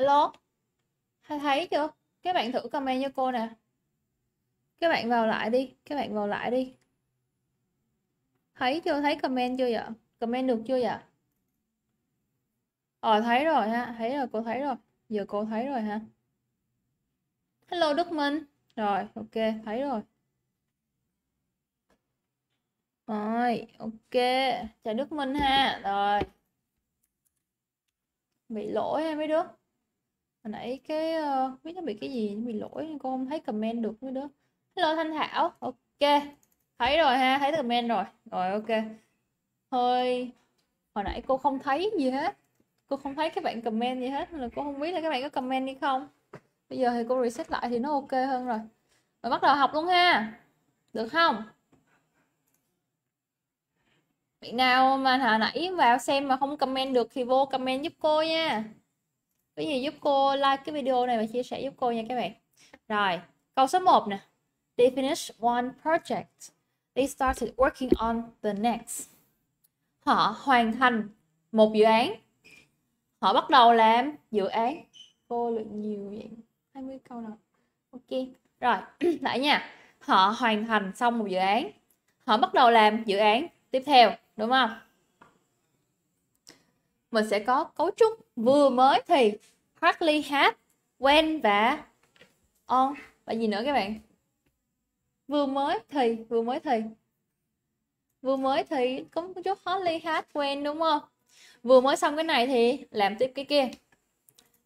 Alo Thấy chưa Các bạn thử comment cho cô nè Các bạn vào lại đi Các bạn vào lại đi Thấy chưa thấy comment chưa vậy Comment được chưa vậy Ờ thấy rồi ha Thấy rồi cô thấy rồi Giờ cô thấy rồi ha Hello Đức Minh Rồi ok thấy rồi rồi ok chào Đức Minh ha rồi bị lỗi ha mấy đứa hồi nãy cái uh, biết nó bị cái gì nó bị lỗi cô không thấy comment được nữa đó hello thanh thảo ok thấy rồi ha thấy comment rồi rồi ok thôi hồi nãy cô không thấy gì hết cô không thấy các bạn comment gì hết là cô không biết là các bạn có comment đi không bây giờ thì cô reset lại thì nó ok hơn rồi rồi bắt đầu học luôn ha được không bạn nào mà hồi nãy vào xem mà không comment được thì vô comment giúp cô nha có gì giúp cô like cái video này và chia sẻ giúp cô nha các bạn. Rồi, câu số 1 nè. They finished one project. They started working on the next. Họ hoàn thành một dự án. Họ bắt đầu làm dự án. Cô lượng nhiều vậy. 20 câu nào. Ok. Rồi, lại nha. Họ hoàn thành xong một dự án. Họ bắt đầu làm dự án tiếp theo, đúng không? mình sẽ có cấu trúc vừa mới thì hardly had when và on và gì nữa các bạn vừa mới thì vừa mới thì vừa mới thì có một chút hardly had when đúng không vừa mới xong cái này thì làm tiếp cái kia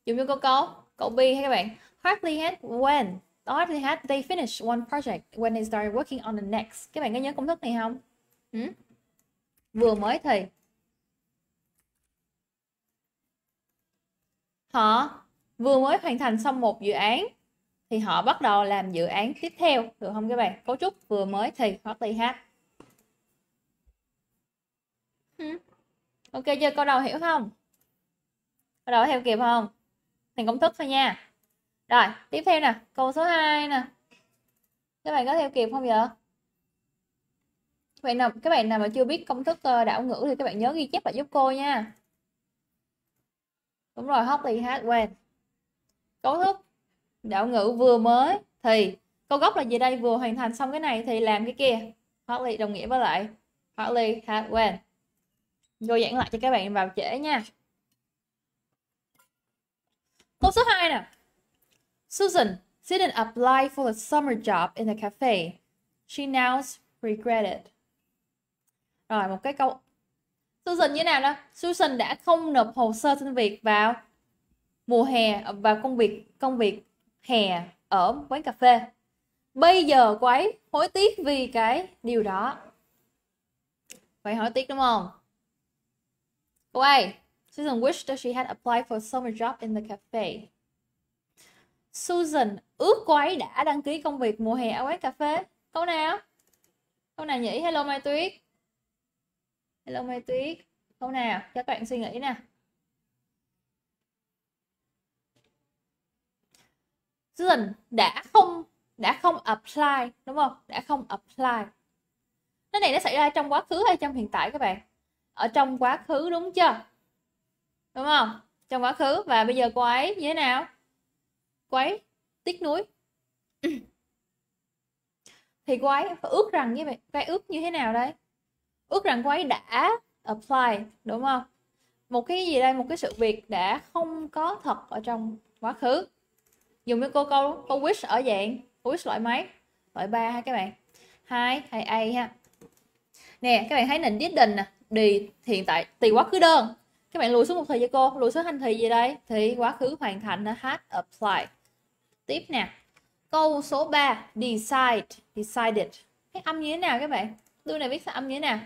dùng cho câu câu cậu bi hay các bạn hardly had when hardly had they finished one project when they started working on the next các bạn có nhớ công thức này không ừ? vừa mới thì họ vừa mới hoàn thành xong một dự án thì họ bắt đầu làm dự án tiếp theo được không các bạn cấu trúc vừa mới thì hoặc th hmm. ok chưa câu đầu hiểu không câu đầu theo kịp không thành công thức thôi nha rồi tiếp theo nè câu số 2 nè các bạn có theo kịp không vậy vậy nào các bạn nào mà chưa biết công thức ờ, đảo ngữ thì các bạn nhớ ghi chép lại giúp cô nha đúng rồi hóc ih quên cấu trúc đạo ngữ vừa mới thì câu gốc là gì đây vừa hoàn thành xong cái này thì làm cái kia hotly đồng nghĩa với lại hotly had when vô giảng lại cho các bạn vào trễ nha câu số 2 nè Susan didn't apply for a summer job in a cafe she now regretted rồi một cái câu Susan như thế nào đó Susan đã không nộp hồ sơ xin việc vào mùa hè và công việc công việc hè ở quán cà phê bây giờ cô ấy hối tiếc vì cái điều đó vậy hối tiếc đúng không cô ấy Susan wished that she had applied for a summer job in the cafe Susan ước cô ấy đã đăng ký công việc mùa hè ở quán cà phê câu nào câu nào nhỉ hello Mai Tuyết hello Mai Tuyết không nào cho các bạn suy nghĩ nè dần đã không đã không apply đúng không đã không apply cái này nó xảy ra trong quá khứ hay trong hiện tại các bạn ở trong quá khứ đúng chưa đúng không trong quá khứ và bây giờ cô ấy như thế nào cô ấy tiếc nuối thì cô ấy ước rằng như vậy cái ước như thế nào đấy ước rằng cô ấy đã apply đúng không một cái gì đây một cái sự việc đã không có thật ở trong quá khứ dùng cái cô câu câu wish ở dạng wish loại mấy loại ba ha các bạn hai hay a ha nè các bạn thấy nền đít đình nè đi hiện tại tùy quá khứ đơn các bạn lùi xuống một thời cho cô lùi xuống hành thì gì đây thì quá khứ hoàn thành là had applied tiếp nè câu số 3 decide decided cái âm như thế nào các bạn tôi này biết sao âm như thế nào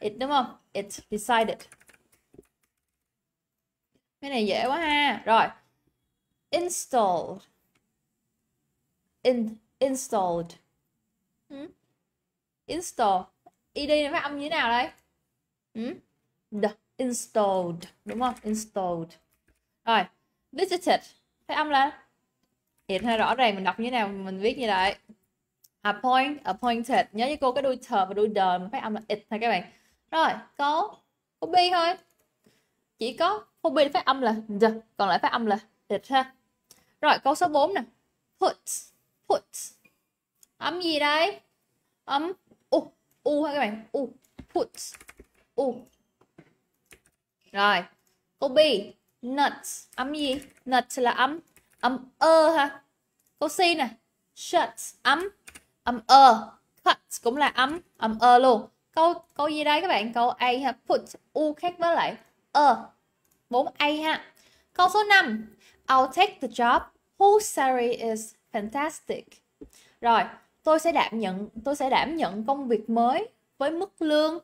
it đúng không it's decided cái này dễ quá ha rồi installed in installed hmm? install id này phát âm như thế nào đây hmm? The installed đúng không installed rồi visited phát âm là hiện hơi rõ ràng mình đọc như thế nào mình viết như vậy appoint appointed nhớ với cô cái đuôi thờ và đuôi đờ mình phát âm là it nha các bạn rồi có hobby thôi chỉ có hobby phát âm là d còn lại phát âm là địch ha rồi câu số 4 nè put put âm gì đây âm u u ha các bạn u put u rồi câu b nuts âm gì nuts là âm âm ơ ha câu c nè shut âm âm ơ cut cũng là âm âm ơ luôn câu câu gì đây các bạn câu A ha put u khác với lại a e. 4 A ha câu số 5 I'll take the job whose salary is fantastic rồi tôi sẽ đảm nhận tôi sẽ đảm nhận công việc mới với mức lương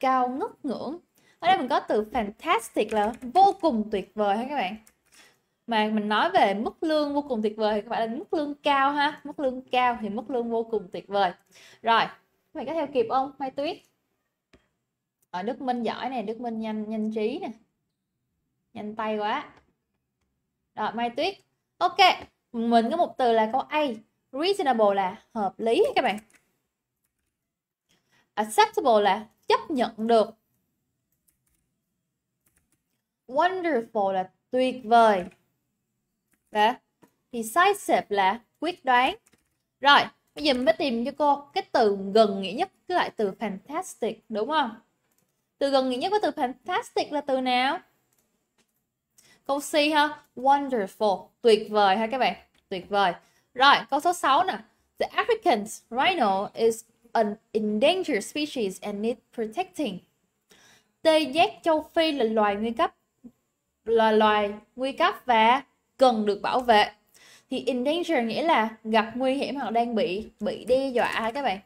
cao ngất ngưỡng ở đây mình có từ fantastic là vô cùng tuyệt vời ha các bạn mà mình nói về mức lương vô cùng tuyệt vời thì các bạn là mức lương cao ha mức lương cao thì mức lương vô cùng tuyệt vời rồi mày có theo kịp không Mai Tuyết ở ờ, Đức Minh giỏi này, Đức Minh nhanh nhanh trí nè nhanh tay quá rồi Mai Tuyết ok mình có một từ là câu A reasonable là hợp lý các bạn acceptable là chấp nhận được wonderful là tuyệt vời và decisive là quyết đoán rồi bây giờ mình phải tìm cho cô cái từ gần nghĩa nhất với lại từ fantastic đúng không từ gần nghĩa nhất với từ fantastic là từ nào câu C ha wonderful tuyệt vời ha các bạn tuyệt vời rồi câu số 6 nè the African rhino is an endangered species and need protecting tê giác châu phi là loài nguy cấp là loài nguy cấp và cần được bảo vệ thì in danger nghĩa là gặp nguy hiểm hoặc đang bị bị đe dọa các bạn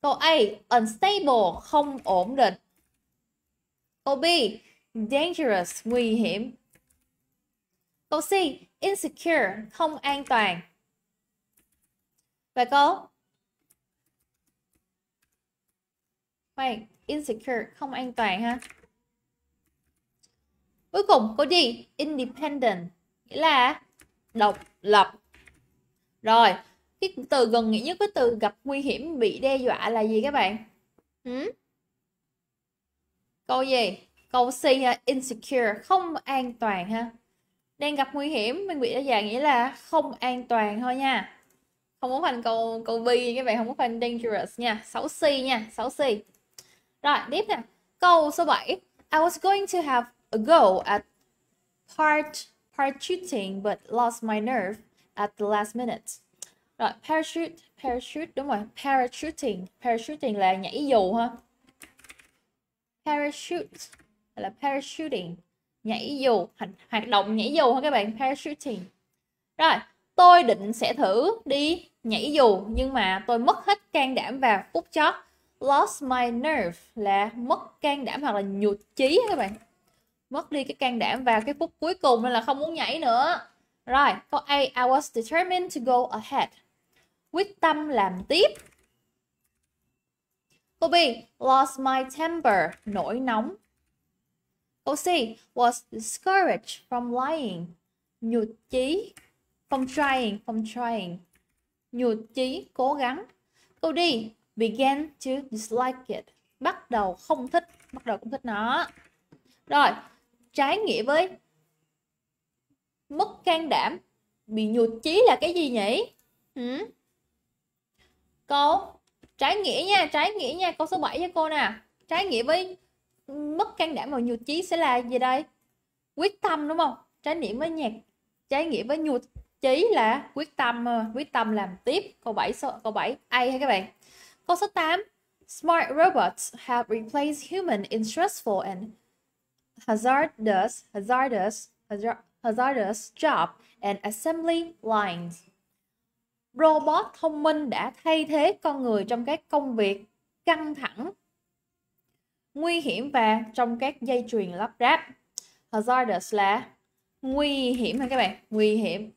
câu A unstable không ổn định câu B dangerous nguy hiểm câu C insecure không an toàn và câu Wait, insecure không an toàn ha cuối cùng có gì independent nghĩa là độc lập rồi cái từ gần nghĩa nhất với từ gặp nguy hiểm bị đe dọa là gì các bạn ừ? câu gì câu C ha insecure không an toàn ha đang gặp nguy hiểm mình bị đe dọa nghĩa là không an toàn thôi nha không có thành câu câu B các bạn không có thành dangerous nha 6 C nha 6 C rồi tiếp nè câu số 7 I was going to have a go at part parachuting but lost my nerve at the last minute. Rồi parachute, parachute đúng rồi, parachuting, parachuting là nhảy dù ha. Parachute là parachuting, nhảy dù, hoạt động nhảy dù ha các bạn, parachuting. Rồi, tôi định sẽ thử đi nhảy dù nhưng mà tôi mất hết can đảm và phút chót. Lost my nerve là mất can đảm hoặc là nhụt chí các bạn mất đi cái can đảm vào cái phút cuối cùng nên là không muốn nhảy nữa rồi câu A I was determined to go ahead quyết tâm làm tiếp câu B lost my temper nổi nóng câu C was discouraged from lying nhụt chí from trying from trying nhụt chí cố gắng câu D began to dislike it bắt đầu không thích bắt đầu không thích nó rồi trái nghĩa với mất can đảm bị nhụt chí là cái gì nhỉ ừ? câu trái nghĩa nha trái nghĩa nha câu số 7 cho cô nè trái nghĩa với mất can đảm và nhụt chí sẽ là gì đây quyết tâm đúng không trái nghĩa với nhạc trái nghĩa với nhụt chí là quyết tâm ờ, quyết tâm làm tiếp câu 7 số câu 7 A hay các bạn câu số 8 smart robots have replaced human in stressful and hazardous, hazardous, hazardous job and assembly lines. Robot thông minh đã thay thế con người trong các công việc căng thẳng, nguy hiểm và trong các dây chuyền lắp ráp. Hazardous là nguy hiểm ha các bạn, nguy hiểm.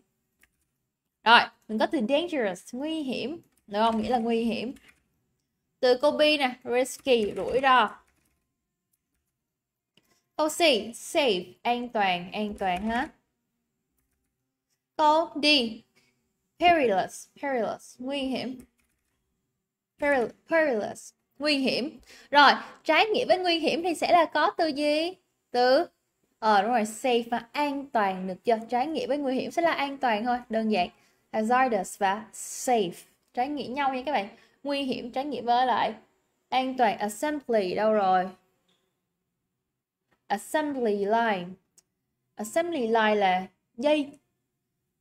Rồi, mình có từ dangerous, nguy hiểm, đúng không? Nghĩa là nguy hiểm. Từ copy nè, risky, rủi ro. Câu C, safe, an toàn, an toàn ha. Câu D, perilous, perilous, nguy hiểm. perilous, nguy hiểm. Rồi, trái nghĩa với nguy hiểm thì sẽ là có từ gì? Từ Ờ đúng rồi, safe và an toàn được chưa? Trái nghĩa với nguy hiểm sẽ là an toàn thôi, đơn giản. Hazardous và safe trái nghĩa nhau nha các bạn. Nguy hiểm trái nghĩa với lại an toàn assembly đâu rồi? assembly line assembly line là dây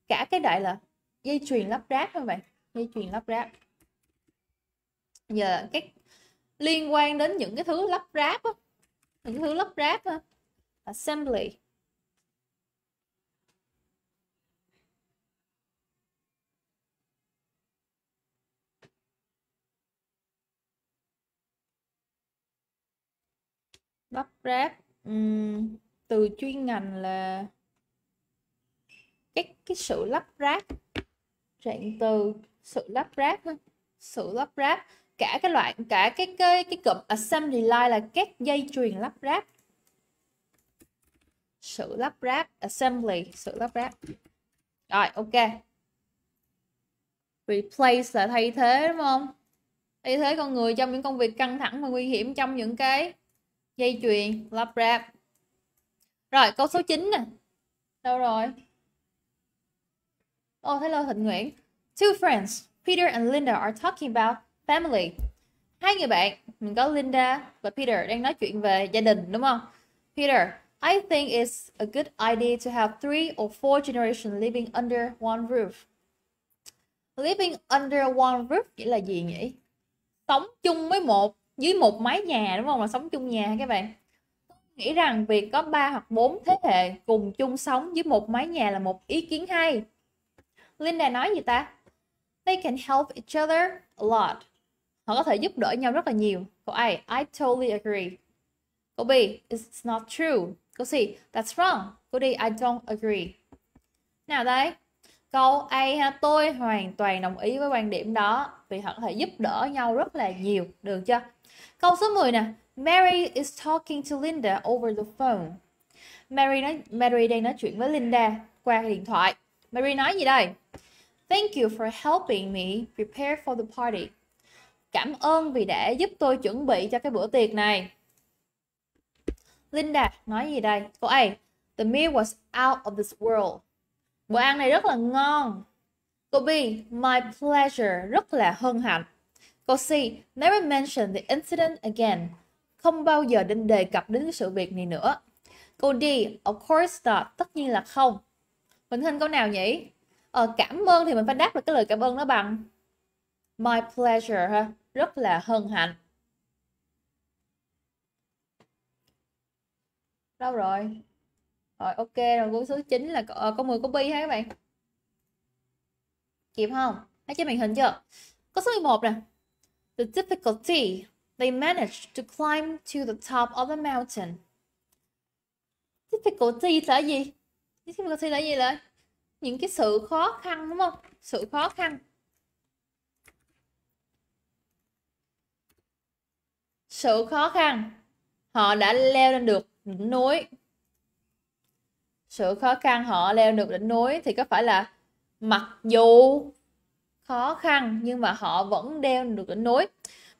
cả cái đại là dây chuyền lắp ráp các vậy dây chuyền lắp ráp giờ cái liên quan đến những cái thứ lắp ráp đó, những thứ lắp ráp đó, assembly lắp ráp um, từ chuyên ngành là cái cái sự lắp ráp trạng từ sự lắp ráp sự lắp ráp cả cái loại cả cái cái cái cụm assembly line là các dây chuyền lắp ráp sự lắp ráp assembly sự lắp ráp rồi ok replace là thay thế đúng không thay thế con người trong những công việc căng thẳng và nguy hiểm trong những cái dây chuyền lắp ráp rồi câu số 9 nè đâu rồi ô oh, hello thịnh nguyễn two friends peter and linda are talking about family hai người bạn mình có linda và peter đang nói chuyện về gia đình đúng không peter I think it's a good idea to have three or four generations living under one roof. Living under one roof nghĩa là gì nhỉ? Sống chung với một dưới một mái nhà đúng không là sống chung nhà các bạn nghĩ rằng việc có ba hoặc bốn thế hệ cùng chung sống dưới một mái nhà là một ý kiến hay. Linda nói gì ta? They can help each other a lot. Họ có thể giúp đỡ nhau rất là nhiều. Câu A, I totally agree. Câu B, it's not true. Câu C, that's wrong. Câu D, I don't agree. Nào đây, câu A ha, tôi hoàn toàn đồng ý với quan điểm đó vì họ có thể giúp đỡ nhau rất là nhiều, được chưa? Câu số 10 nè. Mary is talking to Linda over the phone. Mary nói Mary đang nói chuyện với Linda qua điện thoại. Mary nói gì đây? Thank you for helping me prepare for the party. Cảm ơn vì đã giúp tôi chuẩn bị cho cái bữa tiệc này. Linda nói gì đây? Cô ấy, the meal was out of this world. Bữa ăn này rất là ngon. Cô B, my pleasure, rất là hân hạnh. Cô C, never mentioned the incident again. Không bao giờ nên đề cập đến sự việc này nữa. Cô D, of course not. Tất nhiên là không. Mình hình câu nào nhỉ? Ờ, cảm ơn thì mình phải đáp được cái lời cảm ơn đó bằng my pleasure ha. Rất là hân hạnh. Đâu rồi? Rồi ok rồi câu số 9 là câu, câu 10 copy ha các bạn. Kịp không? Thấy trên màn hình chưa? Có số 11 nè, the difficulty, they managed to climb to the top of the mountain. Difficulty là gì? Difficulty là gì là những cái sự khó khăn đúng không? Sự khó khăn. Sự khó khăn. Họ đã leo lên được đỉnh núi. Sự khó khăn họ leo được đỉnh núi thì có phải là mặc dù khó khăn nhưng mà họ vẫn đeo được đỉnh núi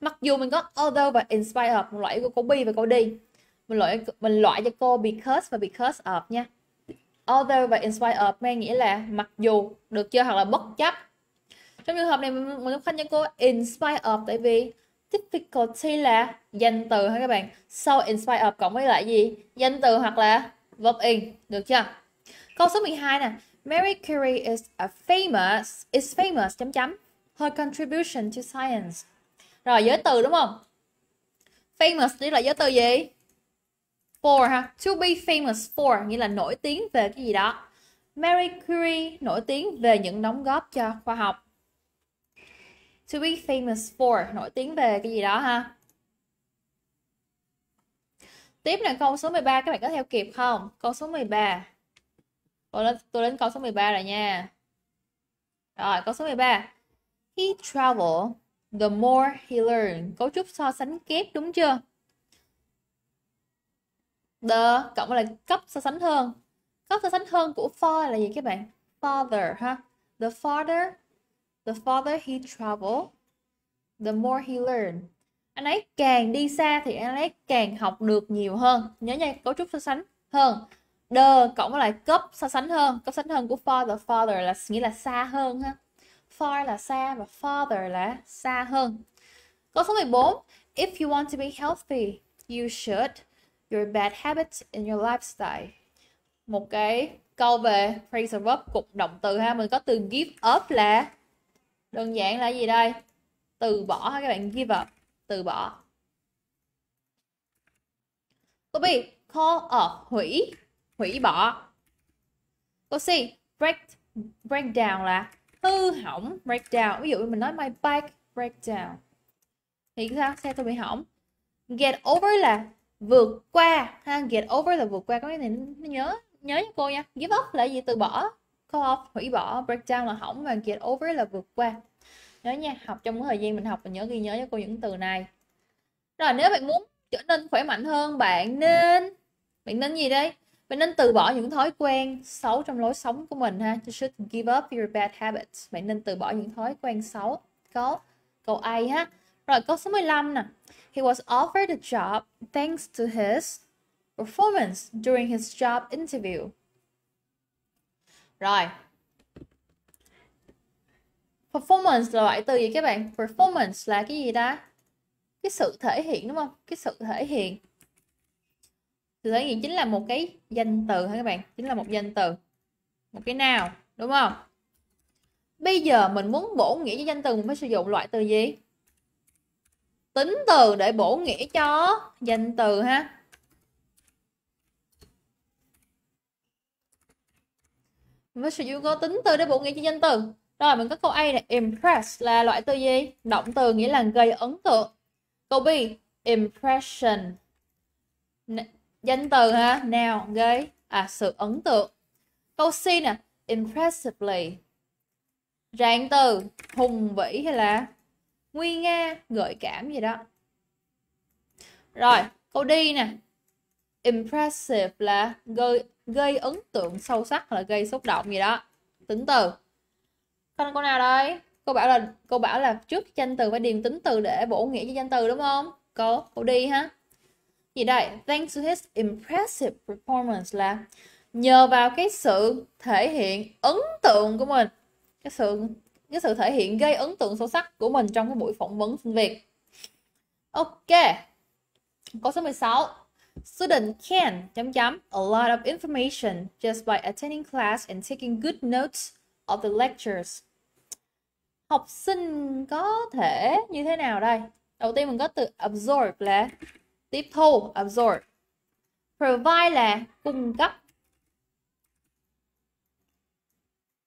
mặc dù mình có although và inspire spite of mình loại cô be và cô đi mình loại mình loại cho cô because và because of nha although và inspire spite of mang nghĩa là mặc dù được chưa hoặc là bất chấp trong trường hợp này mình, muốn khanh cho cô inspire spite of tại vì difficulty là danh từ hả các bạn sau so in of cộng với lại gì danh từ hoặc là verb in được chưa câu số 12 nè Mary Curie is a famous is famous chấm chấm her contribution to science. Rồi giới từ đúng không? Famous nghĩa là giới từ gì? For ha. To be famous for nghĩa là nổi tiếng về cái gì đó. Mary Curie nổi tiếng về những đóng góp cho khoa học. To be famous for nổi tiếng về cái gì đó ha. Tiếp là câu số 13 các bạn có theo kịp không? Câu số 13. Tôi lên, tôi đến câu số 13 rồi nha. Rồi, câu số 13. He travel, the more he learn. Cấu trúc so sánh kép đúng chưa? The cộng là cấp so sánh hơn. Cấp so sánh hơn của for là gì các bạn? Father ha. The father the father he travel, the more he learn. Anh ấy càng đi xa thì anh ấy càng học được nhiều hơn. Nhớ nha, cấu trúc so sánh hơn the cộng với lại cấp so sánh hơn cấp sánh hơn của farther father là nghĩa là xa hơn ha far là xa và father là xa hơn câu số 14 if you want to be healthy you should your bad habits in your lifestyle một cái câu về phrasal verb cục động từ ha mình có từ give up là đơn giản là gì đây từ bỏ ha các bạn give up từ bỏ câu B call off hủy hủy bỏ câu C break break down là hư hỏng break down ví dụ mình nói my bike break down thì sao xe tôi bị hỏng get over là vượt qua ha get over là vượt qua có cái này nhớ nhớ cho cô nha give up là gì từ bỏ call off hủy bỏ break down là hỏng và get over là vượt qua nhớ nha học trong cái thời gian mình học mình nhớ ghi nhớ cho cô những từ này rồi nếu bạn muốn trở nên khỏe mạnh hơn bạn nên bạn nên gì đây bạn nên từ bỏ những thói quen xấu trong lối sống của mình ha. You should give up your bad habits. Bạn nên từ bỏ những thói quen xấu. Có câu ai ha. Rồi câu số 15 nè. He was offered a job thanks to his performance during his job interview. Rồi. Performance là loại từ gì các bạn? Performance là cái gì ta? Cái sự thể hiện đúng không? Cái sự thể hiện từ thể hiện chính là một cái danh từ hả các bạn chính là một danh từ một cái nào đúng không bây giờ mình muốn bổ nghĩa cho danh từ mình phải sử dụng loại từ gì tính từ để bổ nghĩa cho danh từ ha mình phải sử dụng có tính từ để bổ nghĩa cho danh từ rồi mình có câu A là impress là loại từ gì động từ nghĩa là gây ấn tượng câu B impression Danh từ ha. Nào, gây À, sự ấn tượng. Câu C nè. Impressively. Rạng từ. Hùng vĩ hay là nguy nga, gợi cảm gì đó. Rồi, câu đi nè. Impressive là gây, gây ấn tượng sâu sắc là gây xúc động gì đó. Tính từ. Con câu nào đây? Cô bảo là cô bảo là trước danh từ phải điền tính từ để bổ nghĩa cho danh từ đúng không? Cô, cô đi ha gì đây thanks to his impressive performance là nhờ vào cái sự thể hiện ấn tượng của mình cái sự cái sự thể hiện gây ấn tượng sâu sắc của mình trong cái buổi phỏng vấn sinh việc ok câu số 16 Student can chấm chấm a lot of information just by attending class and taking good notes of the lectures. Học sinh có thể như thế nào đây? Đầu tiên mình có từ absorb là tiếp thu absorb provide là cung cấp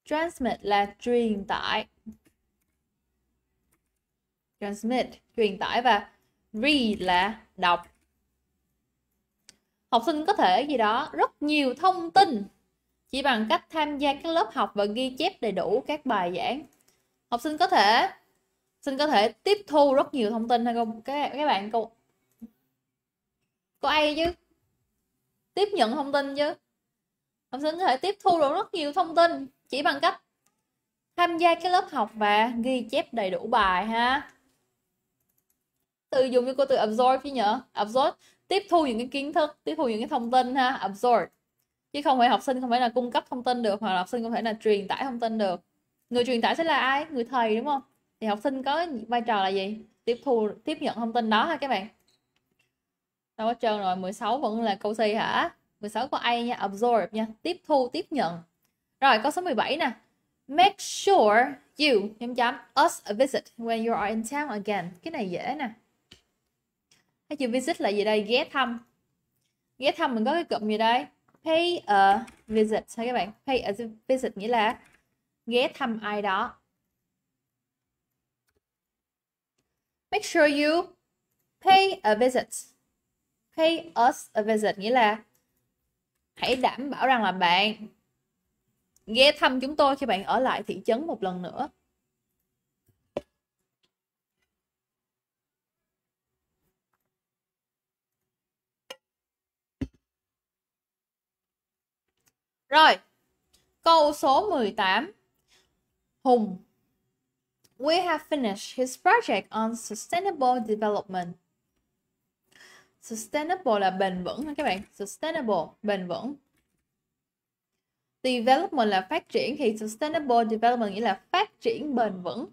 transmit là truyền tải transmit truyền tải và read là đọc học sinh có thể gì đó rất nhiều thông tin chỉ bằng cách tham gia các lớp học và ghi chép đầy đủ các bài giảng học sinh có thể sinh có thể tiếp thu rất nhiều thông tin hay không các các bạn có ai chứ tiếp nhận thông tin chứ học sinh có thể tiếp thu được rất nhiều thông tin chỉ bằng cách tham gia cái lớp học và ghi chép đầy đủ bài ha từ dùng như cô từ absorb chứ nhở absorb tiếp thu những cái kiến thức tiếp thu những cái thông tin ha absorb chứ không phải học sinh không phải là cung cấp thông tin được hoặc là học sinh không thể là truyền tải thông tin được người truyền tải sẽ là ai người thầy đúng không thì học sinh có vai trò là gì tiếp thu tiếp nhận thông tin đó ha các bạn đâu có trơn rồi 16 vẫn là câu C hả 16 có A nha absorb nha tiếp thu tiếp nhận rồi câu số 17 nè make sure you chấm chấm us a visit when you are in town again cái này dễ nè hay chữ visit là gì đây ghé thăm ghé thăm mình có cái cụm gì đây pay a visit sao các bạn pay a visit nghĩa là ghé thăm ai đó make sure you pay a visit pay us a visit nghĩa là hãy đảm bảo rằng là bạn ghé thăm chúng tôi khi bạn ở lại thị trấn một lần nữa Rồi, câu số 18. Hùng. We have finished his project on sustainable development. Sustainable là bền vững các bạn. Sustainable, bền vững. Development là phát triển thì sustainable development nghĩa là phát triển bền vững.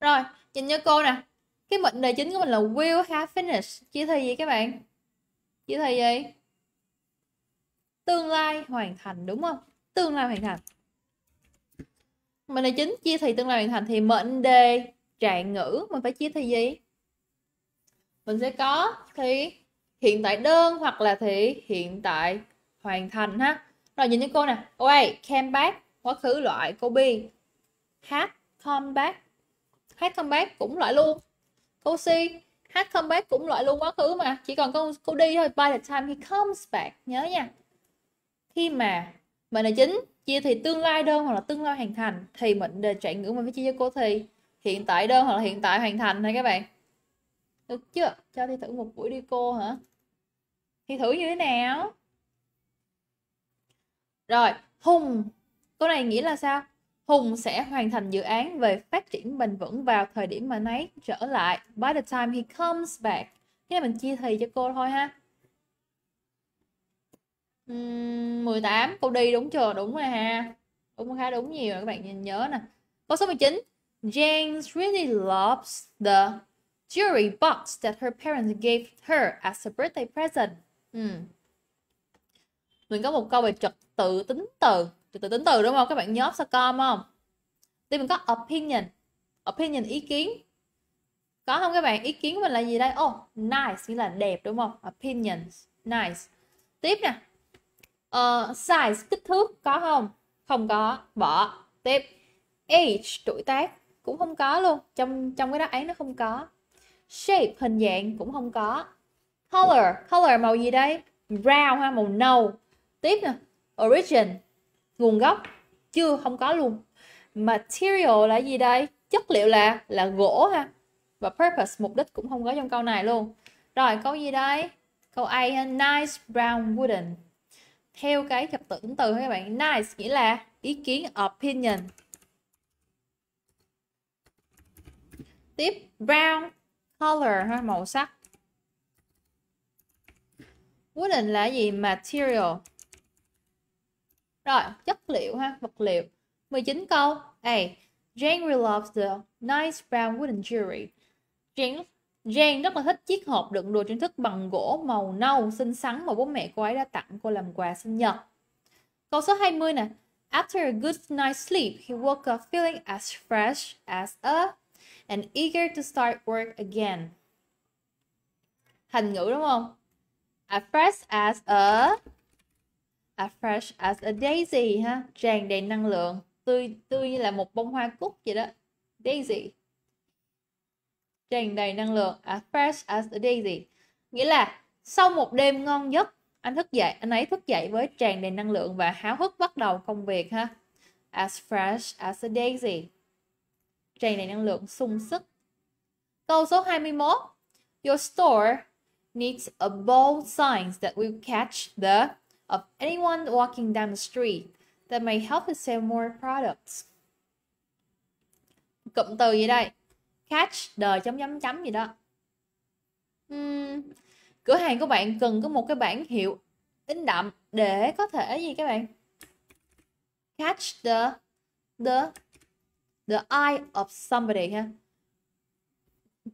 Rồi, nhìn như cô nè. Cái mệnh đề chính của mình là will have finished. Chia thời gì các bạn? Chia thời gì? Tương lai hoàn thành đúng không? Tương lai hoàn thành. Mệnh đề chính chia thì tương lai hoàn thành thì mệnh đề trạng ngữ mình phải chia thì gì? mình sẽ có thì hiện tại đơn hoặc là thì hiện tại hoàn thành ha rồi nhìn như cô nè away came back quá khứ loại cô B hát come back hát come back cũng loại luôn cô C hát come back cũng loại luôn quá khứ mà chỉ còn cô cô đi thôi by the time he comes back nhớ nha khi mà mình là chính chia thì tương lai đơn hoặc là tương lai hoàn thành thì mình đề trạng ngữ mình phải chia cho cô thì hiện tại đơn hoặc là hiện tại hoàn thành thôi các bạn được chưa? Cho thi thử một buổi đi cô hả? Thi thử như thế nào? Rồi, Hùng. Câu này nghĩa là sao? Hùng sẽ hoàn thành dự án về phát triển bền vững vào thời điểm mà nấy trở lại. By the time he comes back. Cái này mình chia thì cho cô thôi ha. 18 cô đi đúng chưa? Đúng rồi ha. Đúng khá đúng nhiều các bạn nhớ nè. Câu số 19. James really loves the jewelry box that her parents gave her as a birthday present. Ừ. Mình có một câu về trật tự tính từ. Trật tự tính từ đúng không? Các bạn nhớ ừ. com không? Thì mình có opinion. Opinion ý kiến. Có không các bạn? Ý kiến của mình là gì đây? Oh, nice nghĩa là đẹp đúng không? Opinions. Nice. Tiếp nè. Uh, size, kích thước có không? Không có. Bỏ. Tiếp. Age, tuổi tác cũng không có luôn. Trong trong cái đáp án nó không có shape hình dạng cũng không có color color màu gì đây brown ha màu nâu tiếp nè origin nguồn gốc chưa không có luôn material là gì đây chất liệu là là gỗ ha và purpose mục đích cũng không có trong câu này luôn rồi câu gì đây câu A ha nice brown wooden theo cái trật tự từ các bạn nice nghĩa là ý kiến opinion tiếp brown color ha màu sắc định là gì material rồi chất liệu ha vật liệu 19 câu A Jane really loves the nice brown wooden jewelry Jane Jane rất là thích chiếc hộp đựng đồ trang sức bằng gỗ màu nâu xinh xắn mà bố mẹ cô ấy đã tặng cô làm quà sinh nhật. Câu số 20 nè. After a good night's sleep, he woke up feeling as fresh as a and eager to start work again. Thành ngữ đúng không? As fresh as a as fresh as a daisy ha, tràn đầy năng lượng, tươi tươi như là một bông hoa cúc vậy đó. Daisy. Tràn đầy năng lượng, as fresh as a daisy. Nghĩa là sau một đêm ngon giấc, anh thức dậy, anh ấy thức dậy với tràn đầy năng lượng và háo hức bắt đầu công việc ha. As fresh as a daisy tràn đầy năng lượng, sung sức. Câu số 21. Your store needs a bold sign that will catch the of anyone walking down the street that may help it sell more products. Cụm từ gì đây? Catch the chấm chấm chấm gì đó. Uhm, cửa hàng của bạn cần có một cái bảng hiệu in đậm để có thể gì các bạn? Catch the the the eye of somebody ha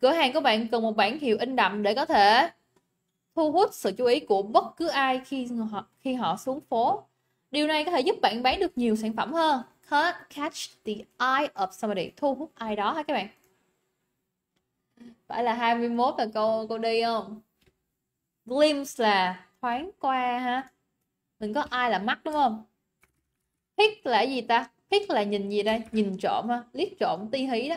cửa hàng của bạn cần một bảng hiệu in đậm để có thể thu hút sự chú ý của bất cứ ai khi họ khi họ xuống phố điều này có thể giúp bạn bán được nhiều sản phẩm hơn catch the eye of somebody thu hút ai đó ha các bạn phải là 21 là cô cô đi không glimpse là thoáng qua ha mình có ai là mắt đúng không hit là gì ta Pick là nhìn gì đây? Nhìn trộm ha. Liếc trộm ti hí đó.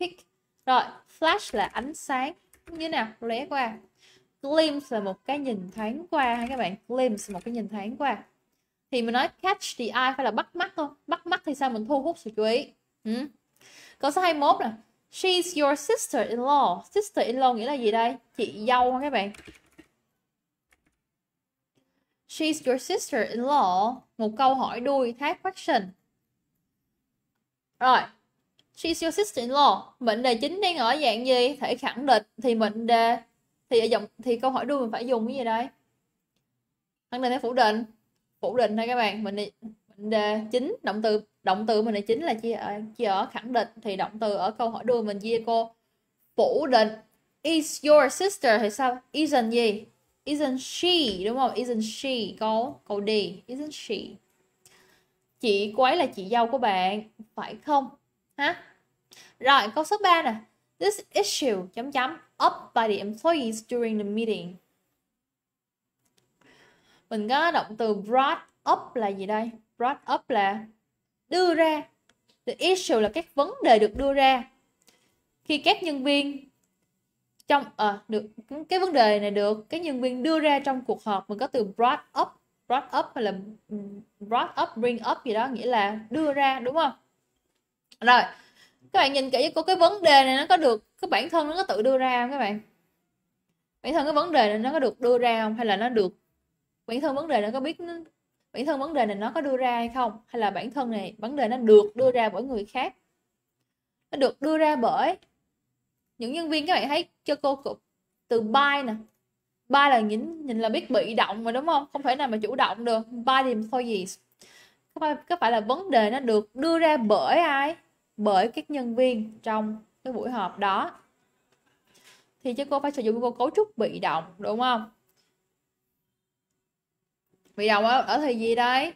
Pick. Rồi, flash là ánh sáng. Như thế nào? Lóe qua. Glimpse là một cái nhìn thoáng qua ha các bạn. Glimpse một cái nhìn thoáng qua. Thì mình nói catch the eye phải là bắt mắt không? Bắt mắt thì sao mình thu hút sự chú ý? Ừ. Câu số 21 nè. She's your sister-in-law. Sister-in-law nghĩa là gì đây? Chị dâu ha các bạn. She's your sister-in-law. Một câu hỏi đuôi, thác question. Rồi, she's your sister-in-law. Mệnh đề chính đang ở dạng gì? Thể khẳng định thì mệnh đề thì ở dòng thì câu hỏi đuôi mình phải dùng cái gì đây? Khẳng định hay phủ định? Phủ định thôi các bạn. Mệnh đề, mệnh đề chính động từ động từ mình đề chính là chia ở, chia ở khẳng định thì động từ ở câu hỏi đuôi mình chia cô phủ định is your sister thì sao isn't gì isn't she đúng không isn't she câu câu đi isn't she chị cô ấy là chị dâu của bạn phải không hả rồi câu số 3 nè this issue chấm chấm up by the employees during the meeting mình có động từ brought up là gì đây brought up là đưa ra the issue là các vấn đề được đưa ra khi các nhân viên trong à, được cái vấn đề này được các nhân viên đưa ra trong cuộc họp mình có từ brought up brought up hay là ừ, brought up bring up gì đó nghĩa là đưa ra đúng không rồi các bạn nhìn kỹ có cái vấn đề này nó có được cái bản thân nó có tự đưa ra không các bạn bản thân cái vấn đề này nó có được đưa ra không hay là nó được bản thân vấn đề nó có biết nó... bản thân vấn đề này nó có đưa ra hay không hay là bản thân này vấn đề nó được đưa ra bởi người khác nó được đưa ra bởi những nhân viên các bạn thấy cho cô cục từ buy nè ba là nhìn nhìn là biết bị động mà đúng không không thể nào mà chủ động được ba thì thôi gì có phải, phải là vấn đề nó được đưa ra bởi ai bởi các nhân viên trong cái buổi họp đó thì chứ cô phải sử dụng cô cấu trúc bị động đúng không bị động ở, ở thì gì đấy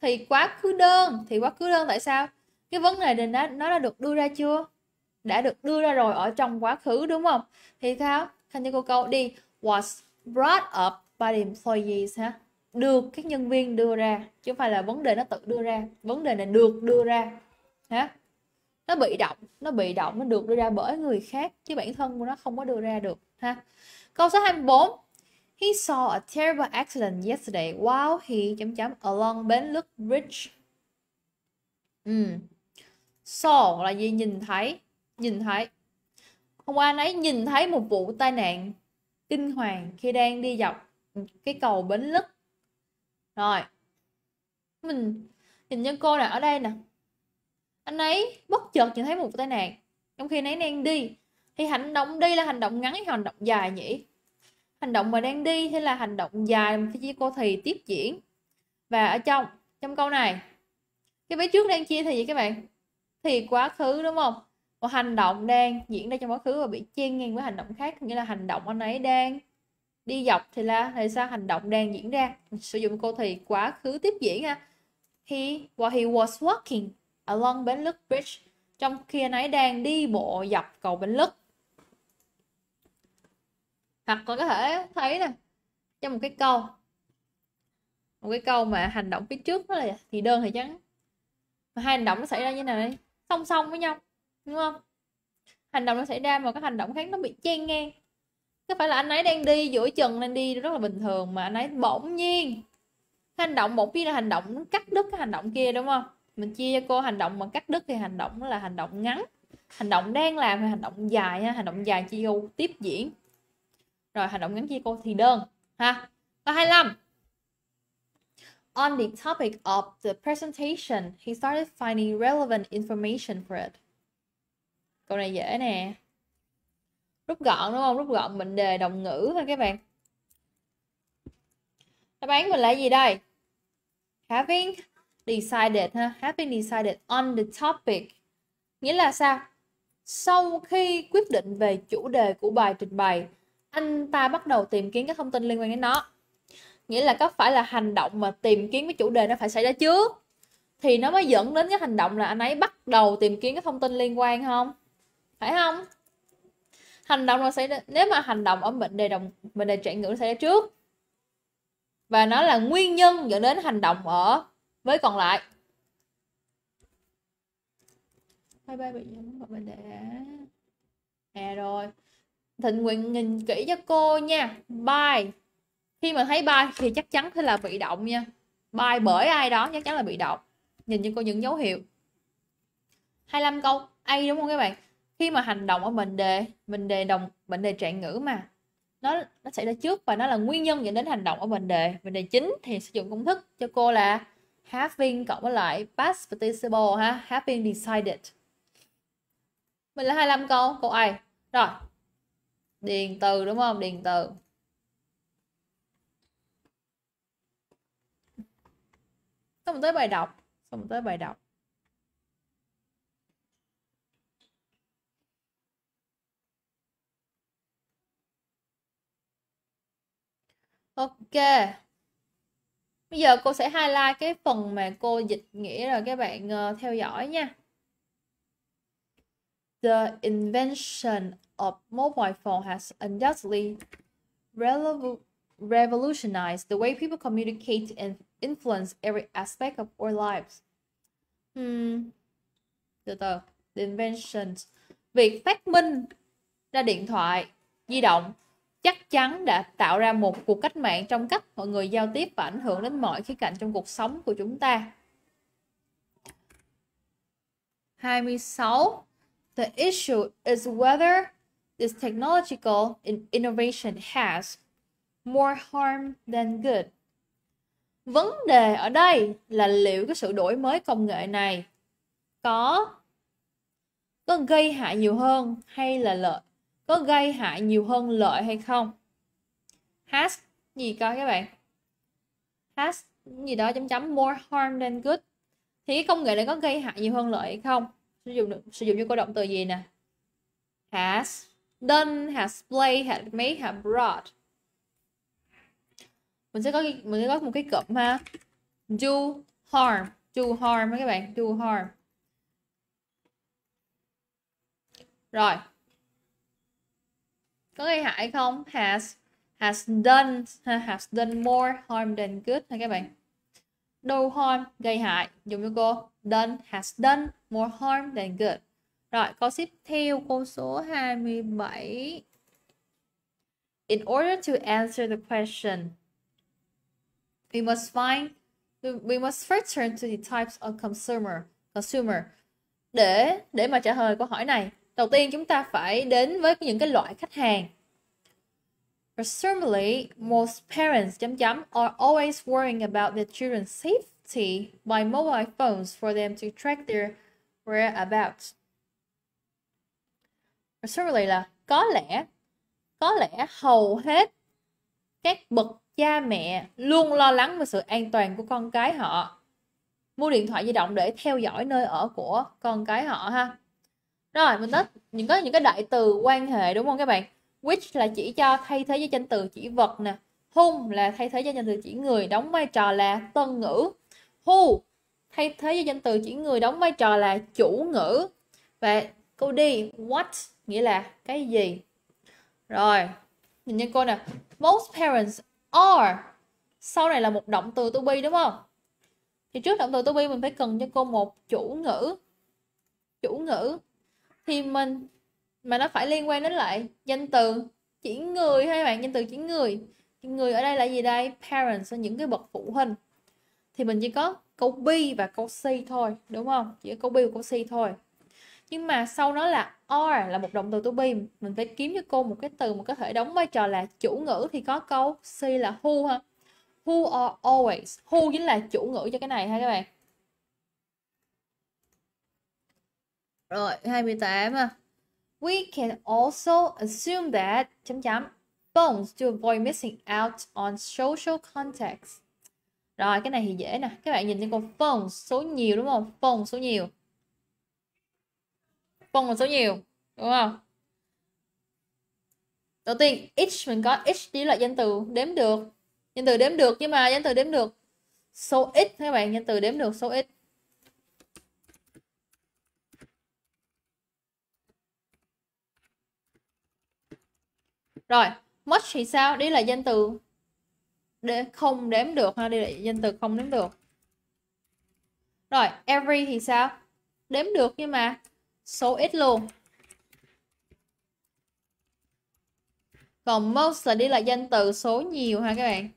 thì quá khứ đơn thì quá khứ đơn tại sao cái vấn đề này nó nó đã được đưa ra chưa đã được đưa ra rồi ở trong quá khứ đúng không thì sao khanh cho cô câu đi was brought up by the employees ha được các nhân viên đưa ra chứ không phải là vấn đề nó tự đưa ra vấn đề là được đưa ra ha nó bị động nó bị động nó được đưa ra bởi người khác chứ bản thân của nó không có đưa ra được ha câu số 24 he saw a terrible accident yesterday while he chấm chấm along Benlook Bridge ừ. saw là gì nhìn thấy nhìn thấy hôm qua anh ấy nhìn thấy một vụ tai nạn kinh hoàng khi đang đi dọc cái cầu bến lức rồi mình nhìn nhân cô nè ở đây nè anh ấy bất chợt nhìn thấy một tai nạn trong khi anh ấy đang đi thì hành động đi là hành động ngắn hay hành động dài nhỉ hành động mà đang đi hay là hành động dài khi chia cô thì tiếp diễn và ở trong trong câu này cái vế trước đang chia thì gì các bạn thì quá khứ đúng không một hành động đang diễn ra trong quá khứ và bị chen ngang với hành động khác nghĩa là hành động anh ấy đang đi dọc thì là tại sao hành động đang diễn ra sử dụng câu thì quá khứ tiếp diễn ha he while he was walking along bến lức bridge trong khi anh ấy đang đi bộ dọc cầu bến lức hoặc là có thể thấy nè trong một cái câu một cái câu mà hành động phía trước đó là thì đơn thì chắn mà hai hành động nó xảy ra như này song song với nhau đúng không hành động nó xảy ra mà các hành động khác nó bị chen ngang có phải là anh ấy đang đi giữa chừng nên đi rất là bình thường mà anh ấy bỗng nhiên hành động một khi là hành động cắt đứt cái hành động kia đúng không mình chia cho cô hành động mà cắt đứt thì hành động là hành động ngắn hành động đang làm hay hành động dài ha hành động dài chia cô tiếp diễn rồi hành động ngắn chia cô thì đơn ha câu 25 On the topic of the presentation, he started finding relevant information for it câu này dễ nè rút gọn đúng không rút gọn mệnh đề đồng ngữ thôi các bạn đáp án mình là gì đây having decided ha having decided on the topic nghĩa là sao sau khi quyết định về chủ đề của bài trình bày anh ta bắt đầu tìm kiếm các thông tin liên quan đến nó nghĩa là có phải là hành động mà tìm kiếm cái chủ đề nó phải xảy ra trước thì nó mới dẫn đến cái hành động là anh ấy bắt đầu tìm kiếm các thông tin liên quan không phải không hành động nó sẽ nếu mà hành động ở mệnh đề đồng mệnh đề trạng ngữ sẽ ra trước và nó là nguyên nhân dẫn đến hành động ở với còn lại bye bye bị nhầm vào mệnh đề à rồi thịnh nguyện nhìn kỹ cho cô nha bye khi mà thấy bay thì chắc chắn sẽ là bị động nha bay bởi ai đó chắc chắn là bị động nhìn cho cô những dấu hiệu 25 câu A đúng không các bạn khi mà hành động ở mệnh đề mệnh đề đồng mệnh đề trạng ngữ mà nó nó xảy ra trước và nó là nguyên nhân dẫn đến hành động ở mệnh đề mệnh đề chính thì sử dụng công thức cho cô là having cộng với lại past participle ha having decided mình là 25 câu câu ai rồi điền từ đúng không điền từ xong mình tới bài đọc xong mình tới bài đọc Ok. Bây giờ cô sẽ highlight cái phần mà cô dịch nghĩa rồi các bạn uh, theo dõi nha. The invention of mobile phone has undoubtedly revolutionized the way people communicate and influence every aspect of our lives. Hmm. Từ từ, the invention. Việc phát minh ra điện thoại di động chắc chắn đã tạo ra một cuộc cách mạng trong cách mọi người giao tiếp và ảnh hưởng đến mọi khía cạnh trong cuộc sống của chúng ta. 26. The issue is whether this technological innovation has more harm than good. Vấn đề ở đây là liệu cái sự đổi mới công nghệ này có có gây hại nhiều hơn hay là lợi có gây hại nhiều hơn lợi hay không has gì coi các bạn has gì đó chấm chấm more harm than good thì cái công nghệ này có gây hại nhiều hơn lợi hay không sử dụng sử dụng cho câu động từ gì nè has done has played has made has brought mình sẽ có mình sẽ có một cái cụm ha do harm do harm các bạn do harm rồi có gây hại không has has done has done more harm than good ha các bạn do harm gây hại dùng cho cô done has done more harm than good rồi câu tiếp theo câu số 27 in order to answer the question we must find we must first turn to the types of consumer consumer để để mà trả lời câu hỏi này đầu tiên chúng ta phải đến với những cái loại khách hàng Presumably, most parents chấm chấm are always worrying about their children's safety by mobile phones for them to track their whereabouts. Presumably là có lẽ, có lẽ hầu hết các bậc cha mẹ luôn lo lắng về sự an toàn của con cái họ. Mua điện thoại di động để theo dõi nơi ở của con cái họ ha rồi mình thích những cái những cái đại từ quan hệ đúng không các bạn which là chỉ cho thay thế cho danh từ chỉ vật nè whom là thay thế cho danh từ chỉ người đóng vai trò là tân ngữ who thay thế cho danh từ chỉ người đóng vai trò là chủ ngữ và câu đi what nghĩa là cái gì rồi nhìn nhân cô nè most parents are sau này là một động từ to be đúng không thì trước động từ to be mình phải cần cho cô một chủ ngữ chủ ngữ thì mình mà nó phải liên quan đến lại danh từ chỉ người hay bạn danh từ chỉ người chuyển người ở đây là gì đây parents là những cái bậc phụ huynh thì mình chỉ có câu B và câu C thôi đúng không chỉ có câu B và câu C thôi nhưng mà sau đó là or là một động từ to be mình phải kiếm cho cô một cái từ mà có thể đóng vai trò là chủ ngữ thì có câu C là who ha who are always who chính là chủ ngữ cho cái này ha các bạn Rồi, 28 à. We can also assume that chấm chấm phones to avoid missing out on social contacts. Rồi, cái này thì dễ nè. Các bạn nhìn thấy con phone số nhiều đúng không? Phone số nhiều. Phone là số nhiều, đúng không? Đầu tiên, each mình có each chỉ là danh từ đếm được. Danh từ đếm được nhưng mà danh từ đếm được số ít các bạn, danh từ đếm được số ít rồi much thì sao Đi là danh từ để không đếm được ha Đi là danh từ không đếm được rồi every thì sao đếm được nhưng mà số ít luôn còn most là đi là danh từ số nhiều ha các bạn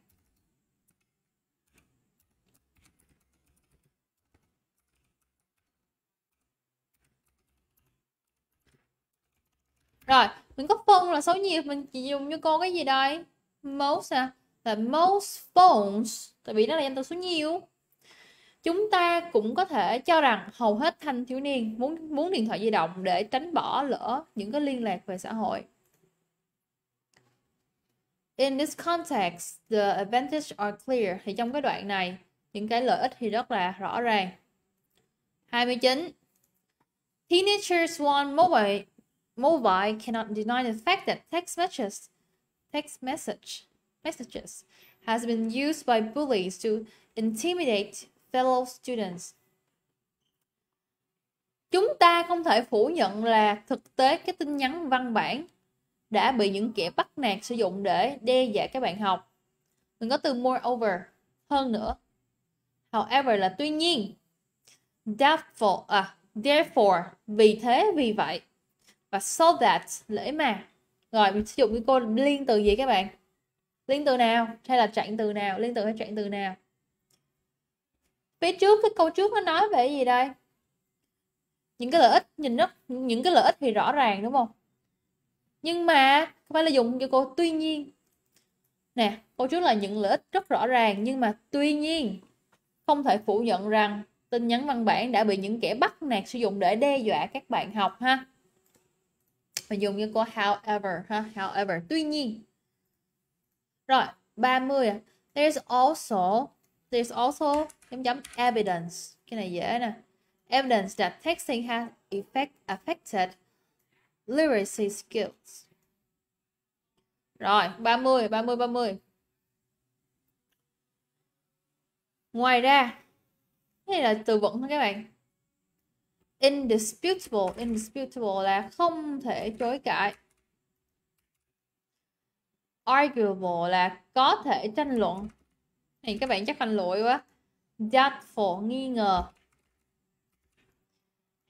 Rồi, mình có phone là số nhiều mình chỉ dùng như cô cái gì đây most à là most phones tại vì nó là danh từ số nhiều chúng ta cũng có thể cho rằng hầu hết thanh thiếu niên muốn muốn điện thoại di động để tránh bỏ lỡ những cái liên lạc về xã hội in this context the advantages are clear thì trong cái đoạn này những cái lợi ích thì rất là rõ ràng 29 Teenagers want mobile Mobile cannot deny the fact that text messages, text message, messages has been used by bullies to intimidate fellow students. Chúng ta không thể phủ nhận là thực tế cái tin nhắn văn bản đã bị những kẻ bắt nạt sử dụng để đe dọa các bạn học. Đừng có từ moreover, hơn nữa. However là tuy nhiên, doubtful, à, therefore, vì thế, vì vậy và so that lễ mà rồi mình sử dụng cái cô liên từ gì các bạn liên từ nào hay là trạng từ nào liên từ hay trạng từ nào phía trước cái câu trước nó nói về gì đây những cái lợi ích nhìn nó những cái lợi ích thì rõ ràng đúng không nhưng mà không phải là dùng cho cô tuy nhiên nè câu trước là những lợi ích rất rõ ràng nhưng mà tuy nhiên không thể phủ nhận rằng tin nhắn văn bản đã bị những kẻ bắt nạt sử dụng để đe dọa các bạn học ha mình dùng như câu however ha however tuy nhiên rồi 30 à. there's also there's also chấm chấm evidence cái này dễ nè evidence that texting has effect affected literacy skills rồi 30 30 30 ngoài ra cái này là từ vựng thôi các bạn indisputable indisputable là không thể chối cãi arguable là có thể tranh luận thì các bạn chắc thành lỗi quá doubtful nghi ngờ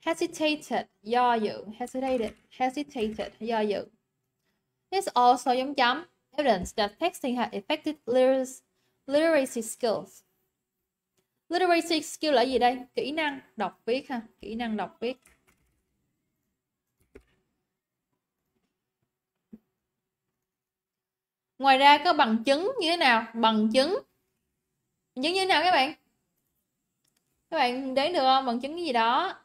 hesitated do dự hesitated hesitated do dự this also giống chấm evidence that texting had effective literacy skills literacy skill là gì đây kỹ năng đọc viết ha kỹ năng đọc viết ngoài ra có bằng chứng như thế nào bằng chứng bằng chứng như thế nào các bạn các bạn đến được không bằng chứng gì đó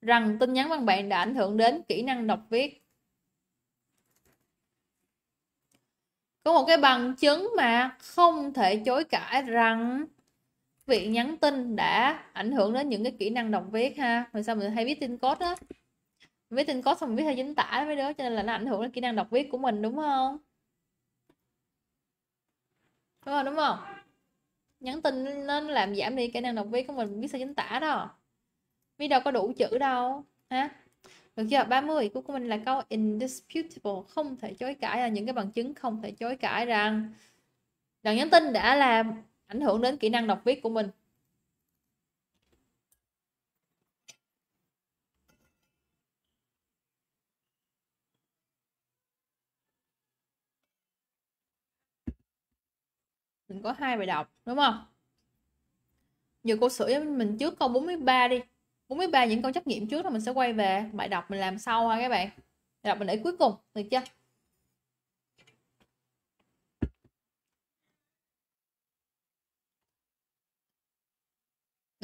rằng tin nhắn văn bản đã ảnh hưởng đến kỹ năng đọc viết có một cái bằng chứng mà không thể chối cãi rằng việc nhắn tin đã ảnh hưởng đến những cái kỹ năng đọc viết ha rồi sao mình hay viết tin code á viết tin code xong mình viết hay chính tả mấy đứa cho nên là nó ảnh hưởng đến kỹ năng đọc viết của mình đúng không đúng không đúng không nhắn tin nó làm giảm đi kỹ năng đọc viết của mình viết sao chính tả đó vì đâu có đủ chữ đâu ha được chưa 30 của mình là câu indisputable không thể chối cãi là những cái bằng chứng không thể chối cãi rằng đoạn nhắn tin đã làm ảnh hưởng đến kỹ năng đọc viết của mình mình có hai bài đọc đúng không giờ cô sửa với mình trước câu 43 đi 43 những câu trắc nghiệm trước rồi mình sẽ quay về bài đọc mình làm sau ha các bạn bài đọc mình để cuối cùng được chưa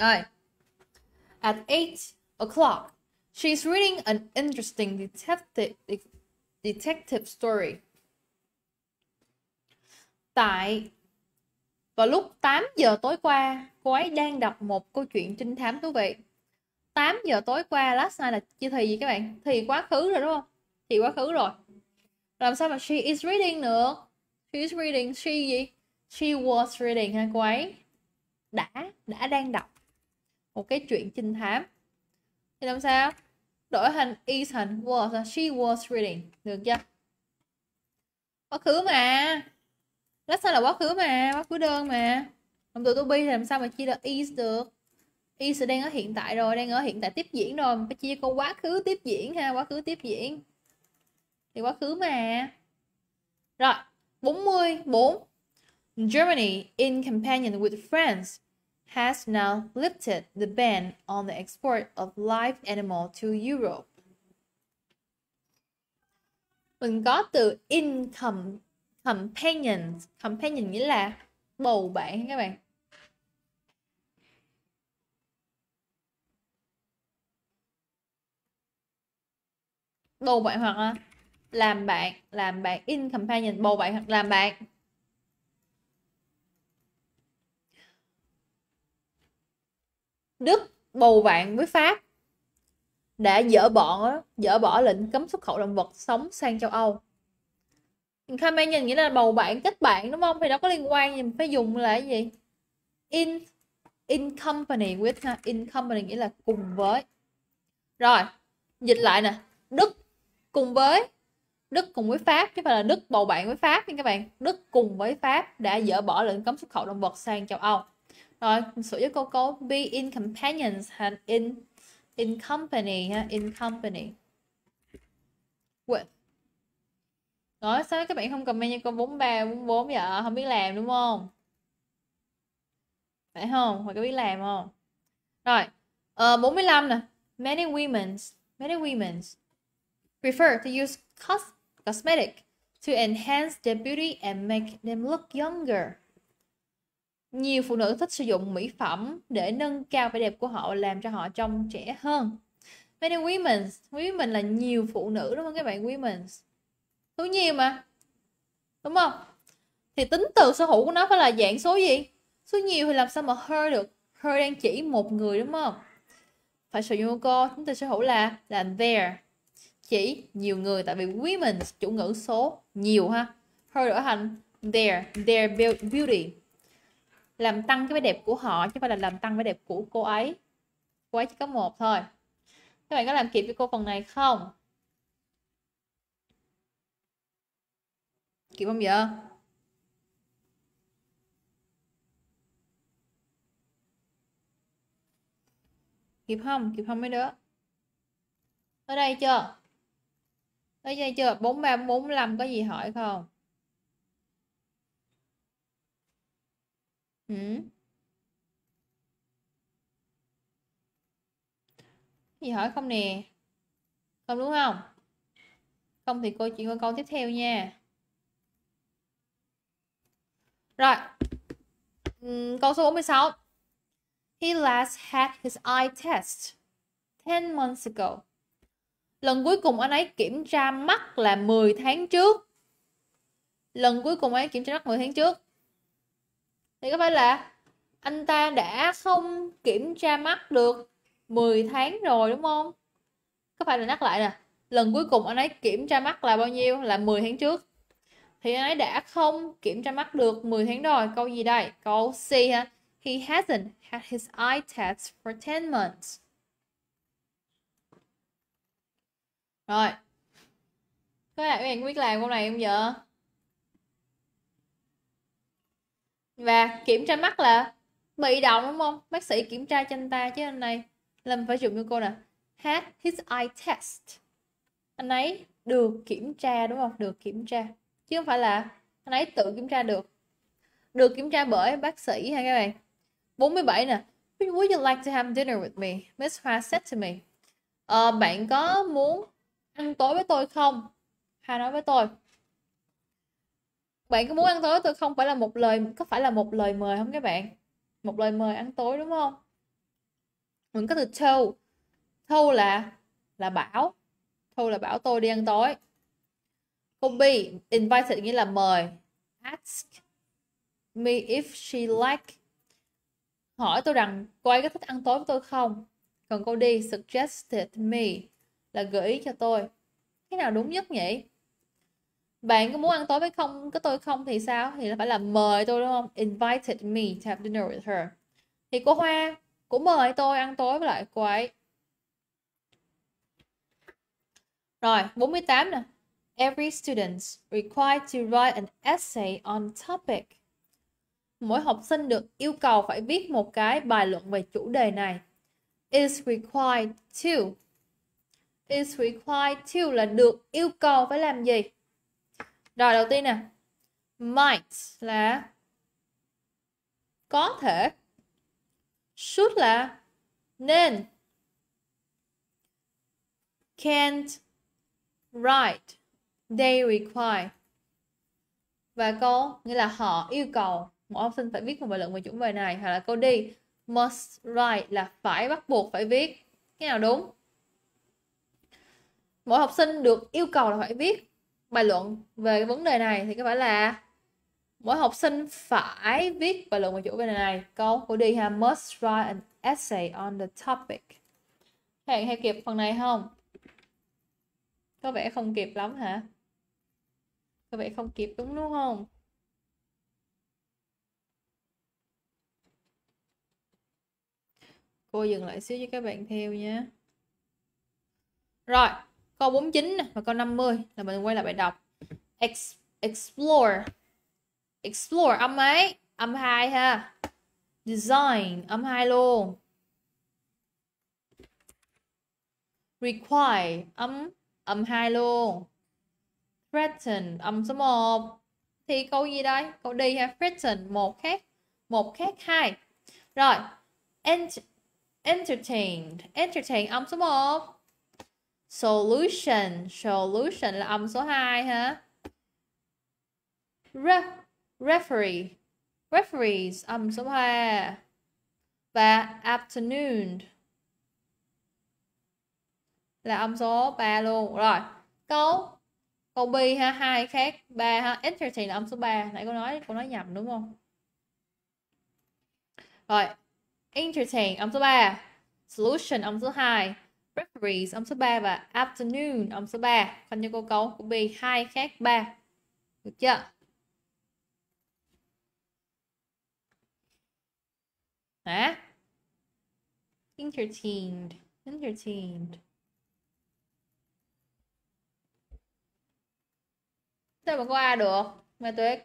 Rồi. At 8 o'clock, she's reading an interesting detective detective story. Tại vào lúc 8 giờ tối qua, cô ấy đang đọc một câu chuyện trinh thám thú vị. 8 giờ tối qua last night là chưa thì gì các bạn? Thì quá khứ rồi đúng không? Thì quá khứ rồi. Làm sao mà she is reading nữa? She is reading, she gì? She was reading ha cô ấy. Đã, đã đang đọc một cái chuyện trinh thám thì làm sao đổi thành is thành was à, she was reading được chưa quá khứ mà rất sao là quá khứ mà quá khứ đơn mà động từ to be thì làm sao mà chia được is được is đang ở hiện tại rồi đang ở hiện tại tiếp diễn rồi mình phải chia câu quá khứ tiếp diễn ha quá khứ tiếp diễn thì quá khứ mà rồi 44 Germany in companion with France has now lifted the ban on the export of live animal to Europe. Mình có từ income companion, companion nghĩa là bầu bạn các bạn. Bầu bạn hoặc là làm bạn, làm bạn in companion, bầu bạn hoặc làm bạn. Đức bầu bạn với Pháp đã dỡ bỏ dỡ bỏ lệnh cấm xuất khẩu động vật sống sang châu Âu. Khmer nhìn nghĩa là bầu bạn kết bạn đúng không? Thì đâu có liên quan gì phải dùng là cái gì? In in company with ha. In company nghĩa là cùng với. Rồi, dịch lại nè. Đức cùng với Đức cùng với Pháp chứ phải là Đức bầu bạn với Pháp nha các bạn. Đức cùng với Pháp đã dỡ bỏ lệnh cấm xuất khẩu động vật sang châu Âu rồi sửa với cô cô be in companions and in in company ha in company with Rồi sao các bạn không comment cho con 43, 44 vậy? Không biết làm đúng không? Phải không? Hoặc có biết làm không? Rồi, uh, ờ, 45 nè. Many women, many women prefer to use cos cosmetic to enhance their beauty and make them look younger. Nhiều phụ nữ thích sử dụng mỹ phẩm để nâng cao vẻ đẹp của họ làm cho họ trông trẻ hơn. Many women, women là nhiều phụ nữ đúng không các bạn? Women. Số nhiều mà. Đúng không? Thì tính từ sở hữu của nó phải là dạng số gì? Số nhiều thì làm sao mà her được? Her đang chỉ một người đúng không? Phải sử dụng cô, tính từ sở hữu là là there. Chỉ nhiều người tại vì women chủ ngữ số nhiều ha. Her đổi thành there their beauty làm tăng cái vẻ đẹp của họ chứ không phải là làm tăng vẻ đẹp của cô ấy cô ấy chỉ có một thôi các bạn có làm kịp với cô phần này không kịp không vậy kịp không kịp không mấy đứa ở đây chưa ở đây chưa bốn ba bốn có gì hỏi không Ừ. gì hỏi không nè không đúng không không thì cô chuyển qua câu tiếp theo nha rồi ừ, câu số 46 he last had his eye test 10 months ago lần cuối cùng anh ấy kiểm tra mắt là 10 tháng trước lần cuối cùng anh ấy kiểm tra mắt 10 tháng trước thì có phải là anh ta đã không kiểm tra mắt được 10 tháng rồi đúng không có phải là nhắc lại nè lần cuối cùng anh ấy kiểm tra mắt là bao nhiêu là 10 tháng trước thì anh ấy đã không kiểm tra mắt được 10 tháng rồi câu gì đây câu C ha he hasn't had his eye test for 10 months rồi các bạn biết làm câu này không vậy và kiểm tra mắt là bị động đúng không bác sĩ kiểm tra cho anh ta chứ anh này là phải dùng cho cô nè had his eye test anh ấy được kiểm tra đúng không được kiểm tra chứ không phải là anh ấy tự kiểm tra được được kiểm tra bởi bác sĩ ha các bạn 47 nè Would you like to have dinner with me? Miss Hoa said to me. Uh, bạn có muốn ăn tối với tôi không? Hoa nói với tôi bạn có muốn ăn tối tôi không phải là một lời có phải là một lời mời không các bạn một lời mời ăn tối đúng không mình có từ show thâu là là bảo thâu là bảo tôi đi ăn tối không be invited nghĩa là mời ask me if she like hỏi tôi rằng cô ấy có thích ăn tối với tôi không còn cô đi suggested me là gợi ý cho tôi cái nào đúng nhất nhỉ bạn có muốn ăn tối với không có tôi không thì sao thì phải là mời tôi đúng không invited me to have dinner with her thì cô hoa cũng mời tôi ăn tối với lại cô ấy rồi 48 nè every student required to write an essay on topic mỗi học sinh được yêu cầu phải viết một cái bài luận về chủ đề này is required to is required to là được yêu cầu phải làm gì rồi đầu tiên nè. Might là có thể. Should là nên. Can't write. They require. Và câu nghĩa là họ yêu cầu một học sinh phải viết một bài luận về chủ đề này hoặc là câu đi must write là phải bắt buộc phải viết cái nào đúng mỗi học sinh được yêu cầu là phải viết bài luận về cái vấn đề này thì có phải là mỗi học sinh phải viết bài luận về chủ đề này câu của đi ha must write an essay on the topic hẹn hay kịp phần này không có vẻ không kịp lắm hả có vẻ không kịp đúng đúng không cô dừng lại xíu cho các bạn theo nhé rồi câu 49 và câu 50 là mình quay lại bài đọc Ex explore explore âm mấy âm hai ha design âm hai luôn require âm âm hai luôn threaten âm số 1 thì câu gì đây câu đi ha threaten một khác một khác hai rồi ent entertained entertain âm số 1 Solution. Solution là âm số 2 ha. Re referee. Referees âm số 2. Và afternoon là âm số 3 luôn. Rồi, câu câu B ha, hai khác, ba ha. Entertain là âm số 3, nãy cô nói cô nói nhầm đúng không? Rồi, entertain âm số 3, solution âm số 2 breakfast ông số 3 và afternoon ông số 3. Còn như câu cấu của B hai khác ba Được chưa? Hả? Entertained. Entertained. Sao mà có A được? Mà tôi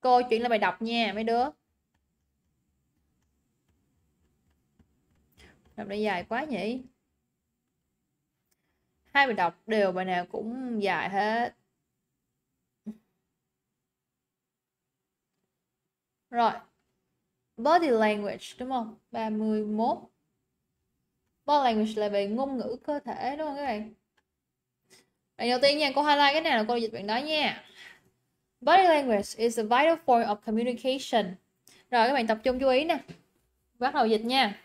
Cô chuyện là bài đọc nha mấy đứa. đọc này dài quá nhỉ hai bài đọc đều bài nào cũng dài hết rồi body language đúng không 31 body language là về ngôn ngữ cơ thể đúng không các bạn Bạn đầu tiên nha cô highlight cái này là cô dịch bạn đó nha body language is a vital form of communication rồi các bạn tập trung chú ý nè bắt đầu dịch nha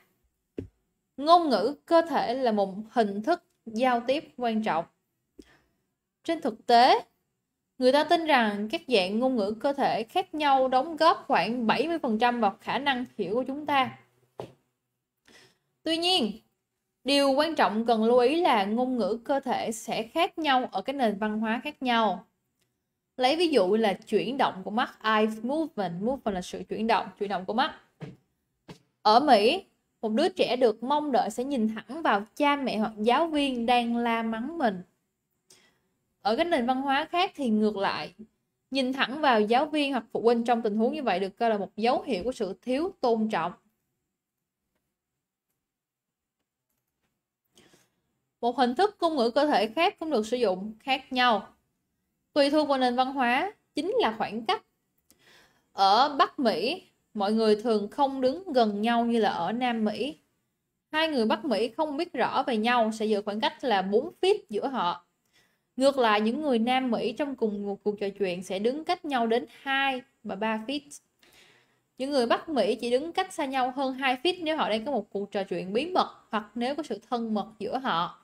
ngôn ngữ cơ thể là một hình thức giao tiếp quan trọng trên thực tế người ta tin rằng các dạng ngôn ngữ cơ thể khác nhau đóng góp khoảng 70% vào khả năng hiểu của chúng ta tuy nhiên điều quan trọng cần lưu ý là ngôn ngữ cơ thể sẽ khác nhau ở các nền văn hóa khác nhau lấy ví dụ là chuyển động của mắt eye movement movement là sự chuyển động chuyển động của mắt ở mỹ một đứa trẻ được mong đợi sẽ nhìn thẳng vào cha mẹ hoặc giáo viên đang la mắng mình ở các nền văn hóa khác thì ngược lại nhìn thẳng vào giáo viên hoặc phụ huynh trong tình huống như vậy được coi là một dấu hiệu của sự thiếu tôn trọng một hình thức ngôn ngữ cơ thể khác cũng được sử dụng khác nhau tùy thuộc vào nền văn hóa chính là khoảng cách ở bắc mỹ mọi người thường không đứng gần nhau như là ở Nam Mỹ. Hai người Bắc Mỹ không biết rõ về nhau sẽ giữ khoảng cách là 4 feet giữa họ. Ngược lại, những người Nam Mỹ trong cùng một cuộc trò chuyện sẽ đứng cách nhau đến 2 và 3 feet. Những người Bắc Mỹ chỉ đứng cách xa nhau hơn 2 feet nếu họ đang có một cuộc trò chuyện bí mật hoặc nếu có sự thân mật giữa họ.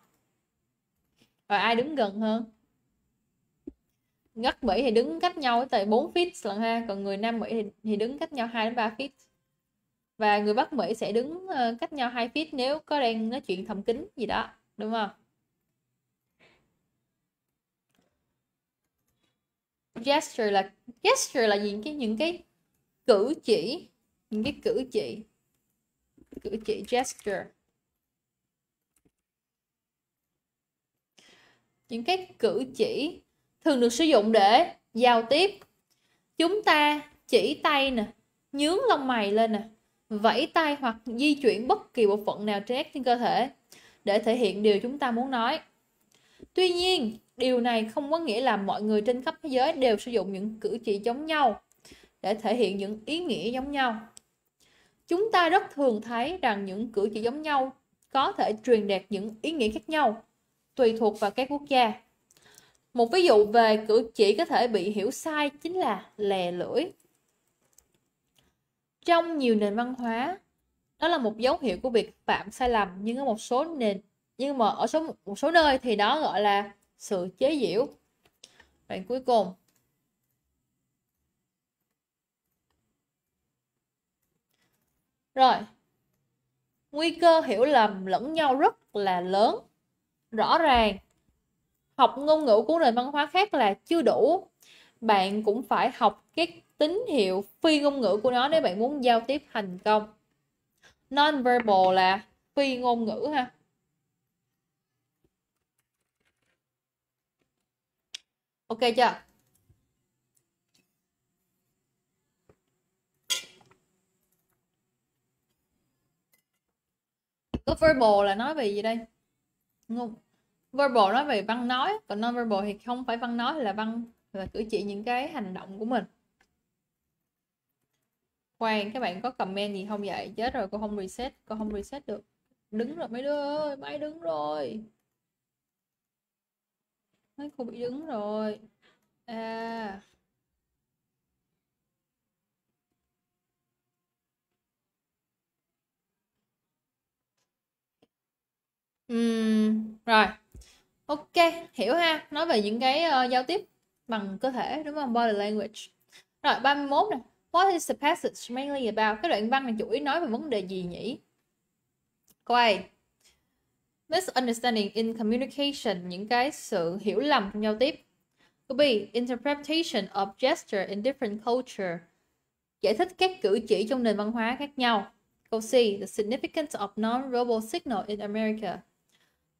Và ai đứng gần hơn? ngất Mỹ thì đứng cách nhau tới 4 feet lần ha còn người Nam Mỹ thì, thì đứng cách nhau 2 đến 3 feet và người Bắc Mỹ sẽ đứng ờ, cách nhau 2 feet nếu có đang nói chuyện thầm kín gì đó đúng không gesture là gesture là những cái những cái cử chỉ những cái cử chỉ cử chỉ gesture những cái cử chỉ thường được sử dụng để giao tiếp chúng ta chỉ tay nè nhướng lông mày lên nè vẫy tay hoặc di chuyển bất kỳ bộ phận nào trên trên cơ thể để thể hiện điều chúng ta muốn nói tuy nhiên điều này không có nghĩa là mọi người trên khắp thế giới đều sử dụng những cử chỉ giống nhau để thể hiện những ý nghĩa giống nhau chúng ta rất thường thấy rằng những cử chỉ giống nhau có thể truyền đạt những ý nghĩa khác nhau tùy thuộc vào các quốc gia một ví dụ về cử chỉ có thể bị hiểu sai chính là lè lưỡi. Trong nhiều nền văn hóa, đó là một dấu hiệu của việc phạm sai lầm nhưng ở một số nền nhưng mà ở số một số nơi thì đó gọi là sự chế giễu. Đoạn cuối cùng. Rồi. Nguy cơ hiểu lầm lẫn nhau rất là lớn. Rõ ràng học ngôn ngữ của nền văn hóa khác là chưa đủ bạn cũng phải học cái tín hiệu phi ngôn ngữ của nó nếu bạn muốn giao tiếp thành công non-verbal là phi ngôn ngữ ha ok chưa có verbal là nói về gì đây ngôn verbal nói về văn nói còn non verbal thì không phải văn nói là văn là cử chỉ những cái hành động của mình khoan các bạn có comment gì không vậy dạ, chết rồi cô không reset cô không reset được đứng rồi mấy đứa ơi máy đứng rồi mấy cô bị đứng rồi à Uhm, rồi ok hiểu ha nói về những cái uh, giao tiếp bằng cơ thể đúng không body language rồi 31 nè what is the passage mainly about cái đoạn văn này chủ yếu nói về vấn đề gì nhỉ Câu A. misunderstanding in communication những cái sự hiểu lầm trong giao tiếp Câu B. interpretation of gesture in different culture giải thích các cử chỉ trong nền văn hóa khác nhau câu C the significance of non-verbal signal in America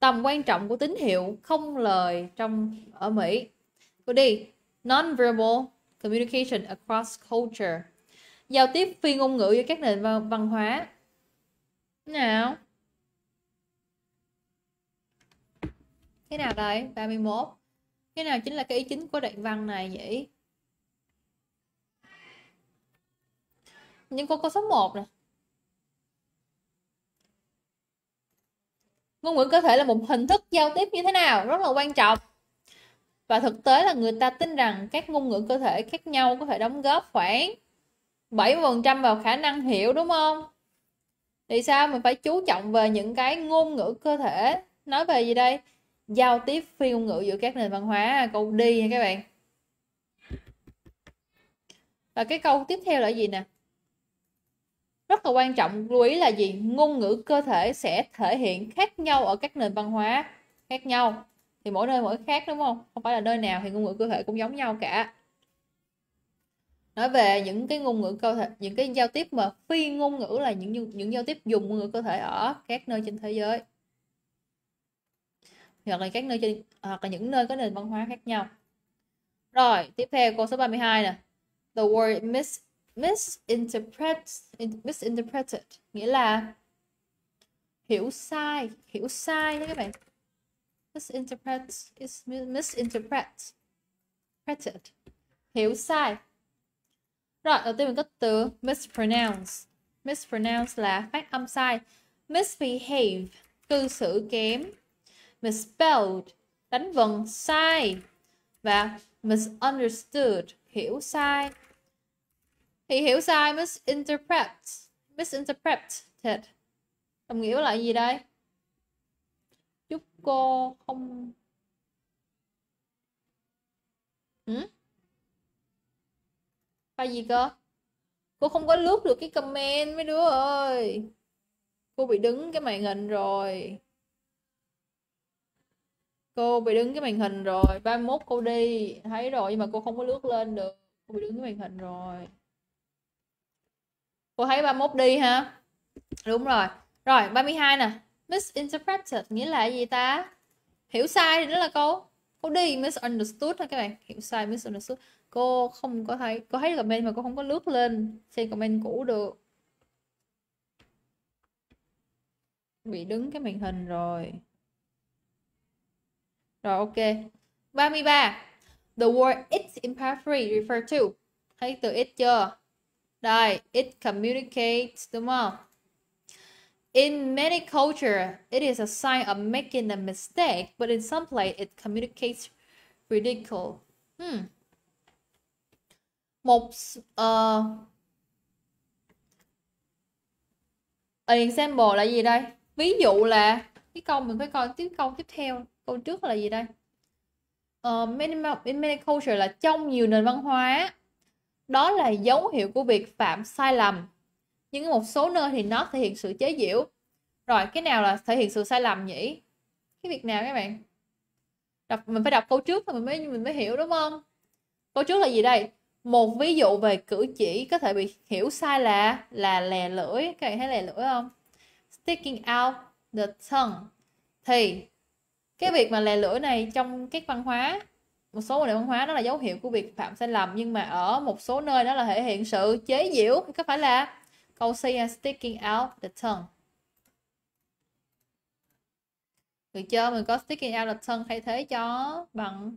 tầm quan trọng của tín hiệu không lời trong ở Mỹ. Cô đi non-verbal communication across culture giao tiếp phi ngôn ngữ giữa các nền văn, hóa nào cái nào đây 31 cái nào chính là cái ý chính của đoạn văn này vậy nhưng cô có số 1 nè ngôn ngữ cơ thể là một hình thức giao tiếp như thế nào rất là quan trọng và thực tế là người ta tin rằng các ngôn ngữ cơ thể khác nhau có thể đóng góp khoảng 70% vào khả năng hiểu đúng không? Thì sao mình phải chú trọng về những cái ngôn ngữ cơ thể Nói về gì đây? Giao tiếp phi ngôn ngữ giữa các nền văn hóa Câu đi nha các bạn Và cái câu tiếp theo là gì nè rất là quan trọng lưu ý là gì ngôn ngữ cơ thể sẽ thể hiện khác nhau ở các nền văn hóa khác nhau thì mỗi nơi mỗi khác đúng không không phải là nơi nào thì ngôn ngữ cơ thể cũng giống nhau cả nói về những cái ngôn ngữ cơ thể những cái giao tiếp mà phi ngôn ngữ là những những giao tiếp dùng ngôn ngữ cơ thể ở các nơi trên thế giới hoặc là các nơi trên hoặc là những nơi có nền văn hóa khác nhau rồi tiếp theo câu số 32 nè the word miss misinterpret misinterpreted nghĩa là hiểu sai hiểu sai nhé các bạn misinterpret is misinterpret Preted. hiểu sai rồi đầu tiên mình có từ mispronounce mispronounce là phát âm sai misbehave cư xử kém misspelled đánh vần sai và misunderstood hiểu sai thì hiểu sai misinterpret misinterpreted đồng nghĩa là gì đây chúc cô không ừ? Bài gì cơ cô không có lướt được cái comment mấy đứa ơi cô bị đứng cái màn hình rồi cô bị đứng cái màn hình rồi 31 cô đi thấy rồi nhưng mà cô không có lướt lên được cô bị đứng cái màn hình rồi cô thấy 31 đi ha đúng rồi rồi 32 nè misinterpreted nghĩa là gì ta hiểu sai thì đó là câu cô đi misunderstood ha các bạn hiểu sai misunderstood cô không có thấy cô thấy comment mà cô không có lướt lên xem comment cũ được bị đứng cái màn hình rồi rồi ok 33 the word it's imperfect refer to thấy từ it chưa rồi, it communicates, đúng không? In many culture, it is a sign of making a mistake, but in some place it communicates ridicule. Hmm. Một uh, an example là gì đây? Ví dụ là cái câu mình phải coi tiếp câu tiếp theo, câu trước là gì đây? Uh, many, in many culture là trong nhiều nền văn hóa đó là dấu hiệu của việc phạm sai lầm nhưng một số nơi thì nó thể hiện sự chế giễu rồi cái nào là thể hiện sự sai lầm nhỉ cái việc nào các bạn đọc mình phải đọc câu trước thì mình mới mình mới hiểu đúng không câu trước là gì đây một ví dụ về cử chỉ có thể bị hiểu sai là là lè lưỡi các bạn thấy lè lưỡi không sticking out the tongue thì cái việc mà lè lưỡi này trong các văn hóa một số quan niệm văn hóa đó là dấu hiệu của việc phạm sai lầm nhưng mà ở một số nơi đó là thể hiện sự chế giễu có phải là câu C sticking out the tongue người chơi mình có sticking out the tongue thay thế cho bằng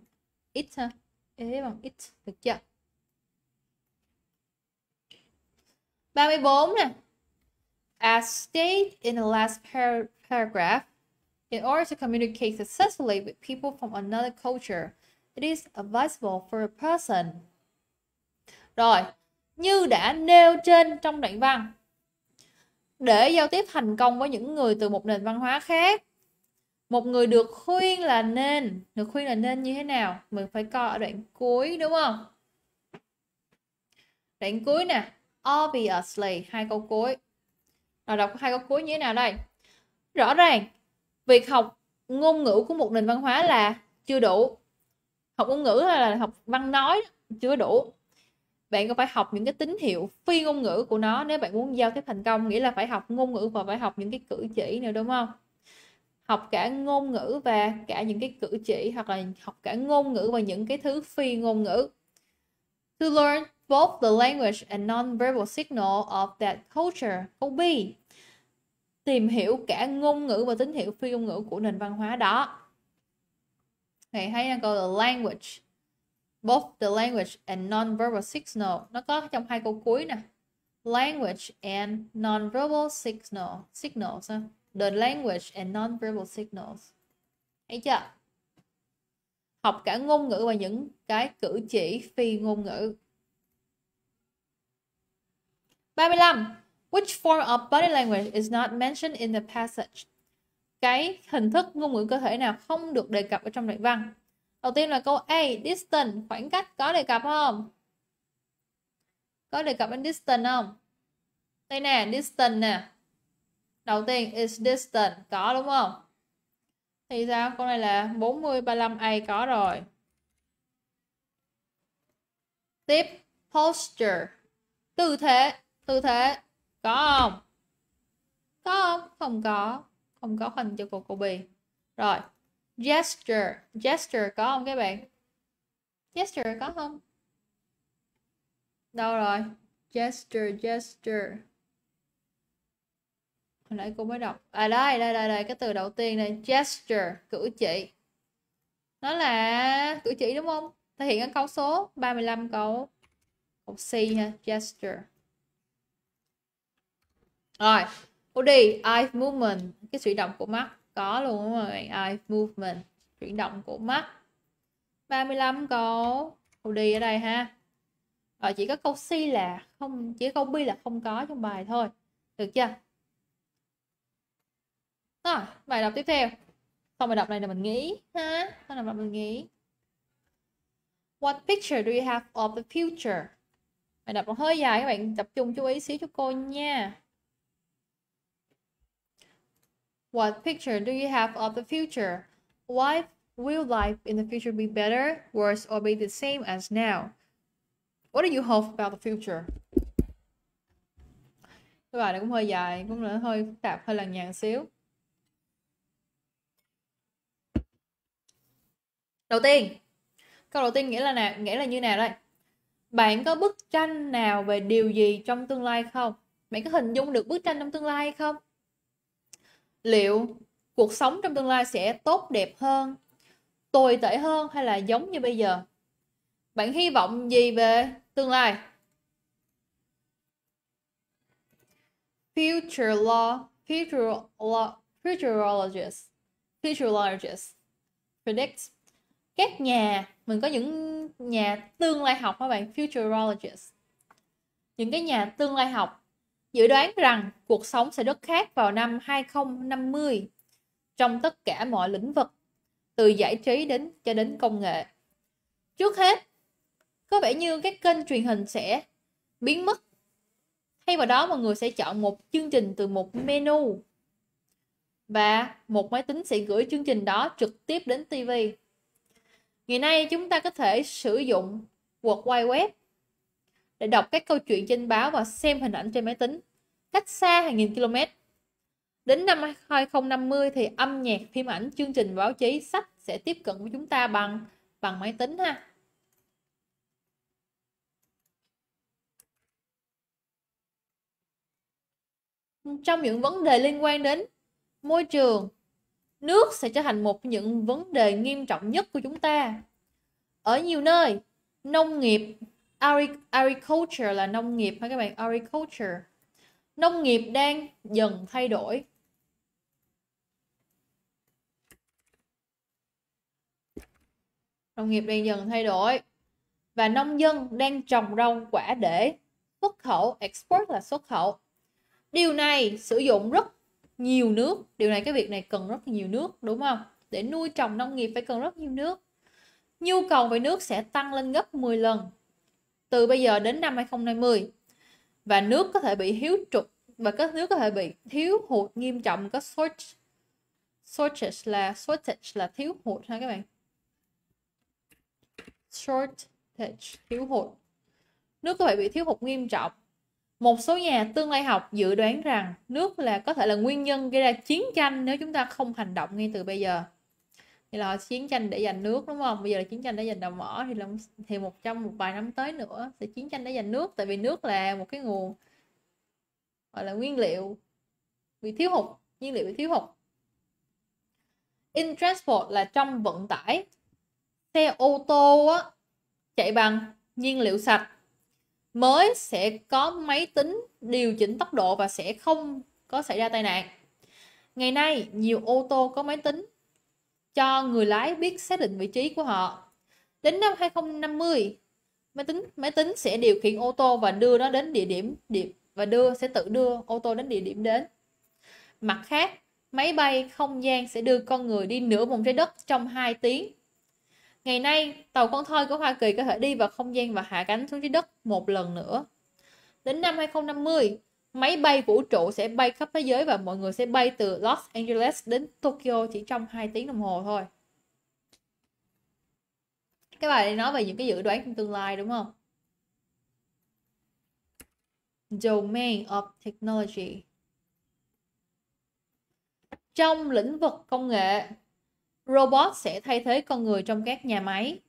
it ha thế bằng it được chưa 34 nè as stated in the last par paragraph in order to communicate successfully with people from another culture It is advisable for a person. Rồi, như đã nêu trên trong đoạn văn. Để giao tiếp thành công với những người từ một nền văn hóa khác, một người được khuyên là nên, được khuyên là nên như thế nào? Mình phải coi ở đoạn cuối đúng không? Đoạn cuối nè, obviously hai câu cuối. Rồi đọc hai câu cuối như thế nào đây? Rõ ràng, việc học ngôn ngữ của một nền văn hóa là chưa đủ học ngôn ngữ hay là học văn nói chưa đủ bạn còn phải học những cái tín hiệu phi ngôn ngữ của nó nếu bạn muốn giao tiếp thành công nghĩa là phải học ngôn ngữ và phải học những cái cử chỉ nữa đúng không học cả ngôn ngữ và cả những cái cử chỉ hoặc là học cả ngôn ngữ và những cái thứ phi ngôn ngữ to learn both the language and non-verbal signal of that culture câu B tìm hiểu cả ngôn ngữ và tín hiệu phi ngôn ngữ của nền văn hóa đó thầy thấy là câu là language both the language and non-verbal signal nó có trong hai câu cuối nè language and non-verbal signal signals ha? the language and non-verbal signals thấy chưa học cả ngôn ngữ và những cái cử chỉ phi ngôn ngữ 35 which form of body language is not mentioned in the passage cái hình thức ngôn ngữ cơ thể nào không được đề cập ở trong đoạn văn đầu tiên là câu A distance khoảng cách có đề cập không có đề cập đến distance không đây nè distance nè đầu tiên is distance có đúng không thì sao câu này là 40 35 A có rồi tiếp posture tư thế tư thế có không có không không có không có hình cho cô cô bì rồi gesture gesture có không các bạn gesture có không đâu rồi gesture gesture hồi nãy cô mới đọc à đây đây đây đây cái từ đầu tiên này gesture cử chỉ nó là cử chỉ đúng không thể hiện ở câu số 35 câu câu C ha gesture rồi OD eye movement cái chuyển động của mắt có luôn đúng không eye movement chuyển động của mắt 35 câu câu đi ở đây ha rồi chỉ có câu C là không chỉ câu B là không có trong bài thôi được chưa rồi bài đọc tiếp theo xong bài đọc này là mình nghĩ ha xong là mình nghĩ What picture do you have of the future? Bài đọc nó hơi dài các bạn tập trung chú ý xíu cho cô nha. What picture do you have of the future? Why will life in the future be better, worse, or be the same as now? What do you hope about the future? Cái bài này cũng hơi dài, cũng là hơi phức tạp, hơi lằng nhằng xíu. Đầu tiên, câu đầu tiên nghĩa là nào, nghĩa là như nào đây? Bạn có bức tranh nào về điều gì trong tương lai không? Bạn có hình dung được bức tranh trong tương lai không? liệu cuộc sống trong tương lai sẽ tốt đẹp hơn tồi tệ hơn hay là giống như bây giờ bạn hy vọng gì về tương lai future law future law futurologist futurologist predict các nhà mình có những nhà tương lai học các bạn futurologist những cái nhà tương lai học dự đoán rằng cuộc sống sẽ rất khác vào năm 2050 trong tất cả mọi lĩnh vực, từ giải trí đến cho đến công nghệ. Trước hết, có vẻ như các kênh truyền hình sẽ biến mất. Thay vào đó mọi người sẽ chọn một chương trình từ một menu và một máy tính sẽ gửi chương trình đó trực tiếp đến TV. Ngày nay chúng ta có thể sử dụng World Wide Web để đọc các câu chuyện trên báo và xem hình ảnh trên máy tính cách xa hàng nghìn km. Đến năm 2050 thì âm nhạc, phim ảnh, chương trình báo chí, sách sẽ tiếp cận với chúng ta bằng bằng máy tính ha. Trong những vấn đề liên quan đến môi trường, nước sẽ trở thành một những vấn đề nghiêm trọng nhất của chúng ta. Ở nhiều nơi, nông nghiệp, agriculture là nông nghiệp ha các bạn, agriculture nông nghiệp đang dần thay đổi nông nghiệp đang dần thay đổi và nông dân đang trồng rau quả để xuất khẩu export là xuất khẩu điều này sử dụng rất nhiều nước điều này cái việc này cần rất nhiều nước đúng không để nuôi trồng nông nghiệp phải cần rất nhiều nước nhu cầu về nước sẽ tăng lên gấp 10 lần từ bây giờ đến năm 2020 và nước có thể bị thiếu trục và các nước có thể bị thiếu hụt nghiêm trọng có shortage shortage là shortage là thiếu hụt ha các bạn shortage thiếu hụt nước có thể bị thiếu hụt nghiêm trọng một số nhà tương lai học dự đoán rằng nước là có thể là nguyên nhân gây ra chiến tranh nếu chúng ta không hành động ngay từ bây giờ thì là chiến tranh để giành nước đúng không bây giờ là chiến tranh để giành dầu mỏ thì là thì một trong một vài năm tới nữa sẽ chiến tranh để giành nước tại vì nước là một cái nguồn gọi là nguyên liệu bị thiếu hụt nhiên liệu bị thiếu hụt in transport là trong vận tải xe ô tô á, chạy bằng nhiên liệu sạch mới sẽ có máy tính điều chỉnh tốc độ và sẽ không có xảy ra tai nạn ngày nay nhiều ô tô có máy tính cho người lái biết xác định vị trí của họ. Đến năm 2050, máy tính máy tính sẽ điều khiển ô tô và đưa nó đến địa điểm điểm và đưa sẽ tự đưa ô tô đến địa điểm đến. Mặt khác, máy bay không gian sẽ đưa con người đi nửa vòng trái đất trong 2 tiếng. Ngày nay, tàu con thoi của Hoa Kỳ có thể đi vào không gian và hạ cánh xuống trái đất một lần nữa. Đến năm 2050, máy bay vũ trụ sẽ bay khắp thế giới và mọi người sẽ bay từ Los Angeles đến Tokyo chỉ trong 2 tiếng đồng hồ thôi. Cái bài này nói về những cái dự đoán trong tương lai đúng không? Domain of Technology Trong lĩnh vực công nghệ, robot sẽ thay thế con người trong các nhà máy.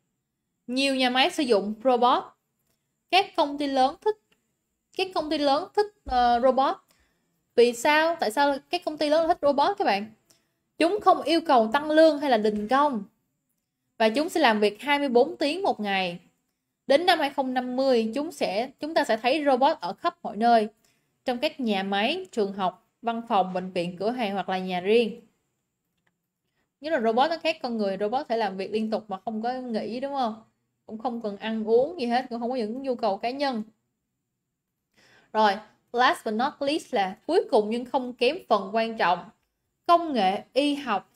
Nhiều nhà máy sử dụng robot. Các công ty lớn thích các công ty lớn thích uh, robot vì sao tại sao các công ty lớn thích robot các bạn chúng không yêu cầu tăng lương hay là đình công và chúng sẽ làm việc 24 tiếng một ngày đến năm 2050 chúng sẽ chúng ta sẽ thấy robot ở khắp mọi nơi trong các nhà máy trường học văn phòng bệnh viện cửa hàng hoặc là nhà riêng nhớ là robot nó khác con người robot thể làm việc liên tục mà không có nghỉ đúng không cũng không cần ăn uống gì hết cũng không có những nhu cầu cá nhân rồi, last but not least là cuối cùng nhưng không kém phần quan trọng. Công nghệ y học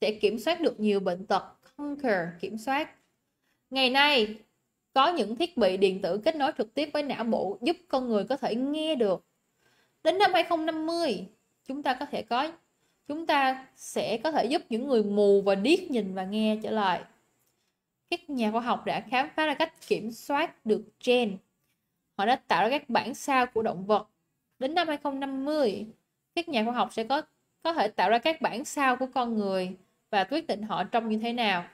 sẽ kiểm soát được nhiều bệnh tật, conquer, kiểm soát. Ngày nay, có những thiết bị điện tử kết nối trực tiếp với não bộ giúp con người có thể nghe được. Đến năm 2050, chúng ta có thể có chúng ta sẽ có thể giúp những người mù và điếc nhìn và nghe trở lại. Các nhà khoa học đã khám phá ra cách kiểm soát được gen họ đã tạo ra các bản sao của động vật đến năm 2050 các nhà khoa học sẽ có có thể tạo ra các bản sao của con người và quyết định họ trông như thế nào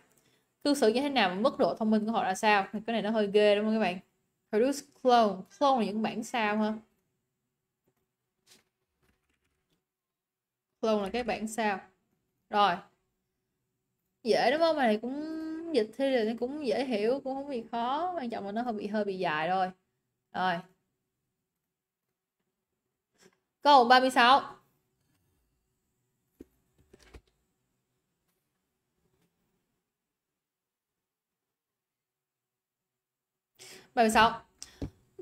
cư xử như thế nào và mức độ thông minh của họ là sao thì cái này nó hơi ghê đúng không các bạn produce clone clone là những bản sao ha clone là các bản sao rồi dễ đúng không mà này cũng dịch thì cũng dễ hiểu cũng không bị khó quan trọng là nó hơi bị hơi bị dài rồi rồi. Câu 36. Bài 16.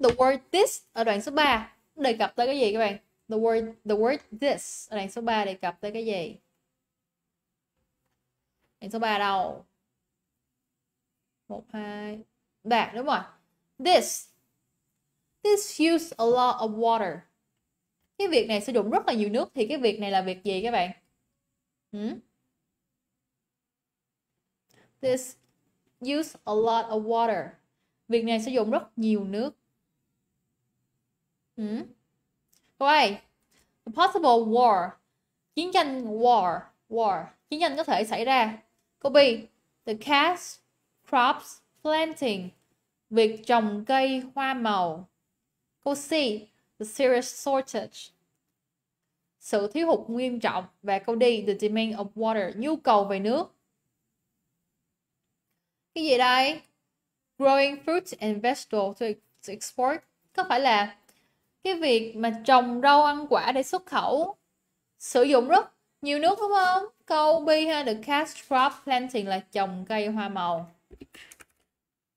The word this ở đoạn số 3 đề cập tới cái gì các bạn? The word the word this ở đoạn số 3 đề cập tới cái gì? Đoạn số 3 đâu? 1 2 bạc đúng rồi. This This used a lot of water. Cái việc này sử dụng rất là nhiều nước thì cái việc này là việc gì các bạn? Hmm? This used a lot of water. Việc này sử dụng rất nhiều nước. Hmm? Câu The possible war. Chiến tranh war. War. Chiến tranh có thể xảy ra. Câu B. The cash crops planting. Việc trồng cây hoa màu. Câu C, the serious shortage. Sự thiếu hụt nghiêm trọng. Và câu D, the demand of water, nhu cầu về nước. Cái gì đây? Growing fruit and vegetables to, to export. Có phải là cái việc mà trồng rau ăn quả để xuất khẩu sử dụng rất nhiều nước đúng không? Câu B ha, the cash crop planting là trồng cây hoa màu.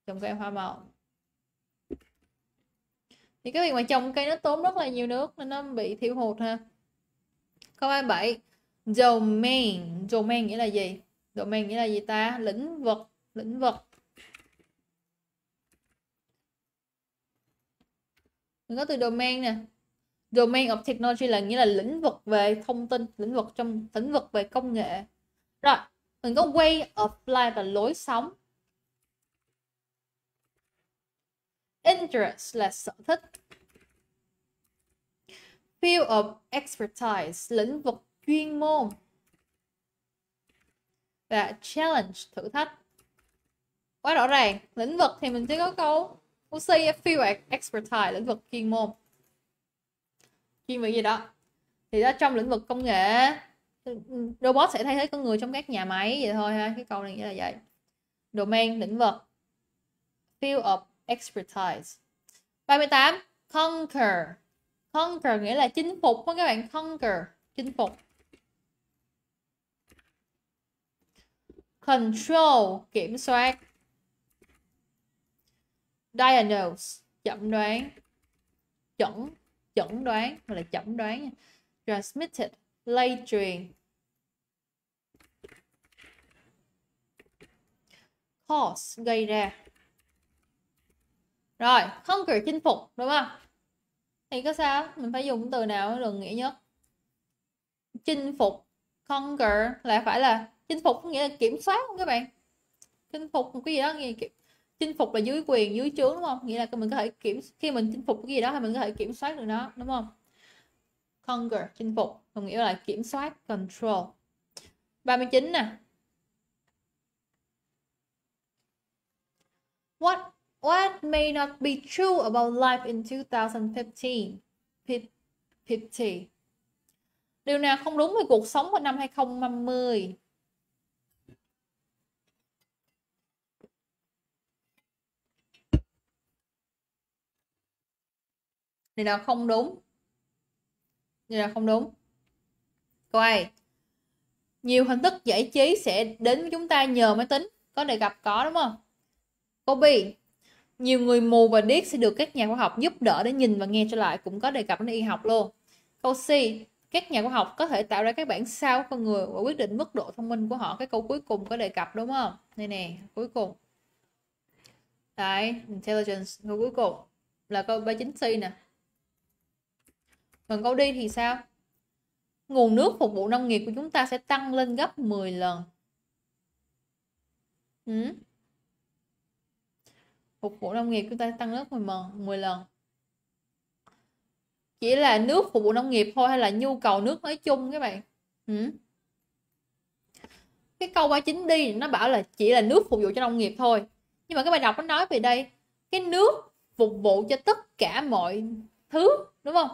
Trồng cây hoa màu thì cái việc mà trồng cây nó tốn rất là nhiều nước nên nó bị thiếu hụt ha câu 27 domain domain nghĩa là gì domain nghĩa là gì ta lĩnh vực lĩnh vực mình có từ domain nè domain of technology là nghĩa là lĩnh vực về thông tin lĩnh vực trong lĩnh vực về công nghệ rồi mình có way of life là lối sống Interest là sở thích. Field of expertise, lĩnh vực chuyên môn. Và challenge, thử thách. Quá rõ ràng, lĩnh vực thì mình chỉ có câu we'll say field of expertise, lĩnh vực chuyên môn. Chuyên về gì đó. Thì đó trong lĩnh vực công nghệ, robot sẽ thay thế con người trong các nhà máy vậy thôi ha. Cái câu này nghĩa là vậy. Domain, lĩnh vực. Field of expertise bài 38 conquer conquer nghĩa là chinh phục đó các bạn conquer chinh phục control kiểm soát diagnose chẩn đoán chẩn chẩn đoán hoặc là chẩn đoán transmitted lây truyền cause gây ra rồi conquer chinh phục đúng không thì có sao mình phải dùng từ nào gần nghĩa nhất chinh phục conquer là phải là chinh phục có nghĩa là kiểm soát không các bạn chinh phục một cái gì đó nghĩa kiểm, chinh phục là dưới quyền dưới trướng đúng không nghĩa là mình có thể kiểm khi mình chinh phục cái gì đó thì mình có thể kiểm soát được nó đúng không conquer chinh phục đồng nghĩa là kiểm soát control 39 nè what What may not be true about life in 2015? 50. Điều nào không đúng về cuộc sống vào năm 2050? Điều nào không đúng? Điều nào không đúng? Câu A. Nhiều hình thức giải trí sẽ đến với chúng ta nhờ máy tính. Có đề cập có đúng không? Câu B nhiều người mù và điếc sẽ được các nhà khoa học giúp đỡ để nhìn và nghe trở lại cũng có đề cập đến y học luôn câu C các nhà khoa học có thể tạo ra các bản sao của con người và quyết định mức độ thông minh của họ cái câu cuối cùng có đề cập đúng không đây nè cuối cùng đấy intelligence câu cuối cùng là câu 39 c nè còn câu đi thì sao nguồn nước phục vụ nông nghiệp của chúng ta sẽ tăng lên gấp 10 lần ừ? phục vụ nông nghiệp chúng ta tăng gấp 10 lần, 10 lần chỉ là nước phục vụ nông nghiệp thôi hay là nhu cầu nước nói chung các bạn ừ. cái câu 39 đi nó bảo là chỉ là nước phục vụ cho nông nghiệp thôi nhưng mà các bạn đọc nó nói về đây cái nước phục vụ cho tất cả mọi thứ đúng không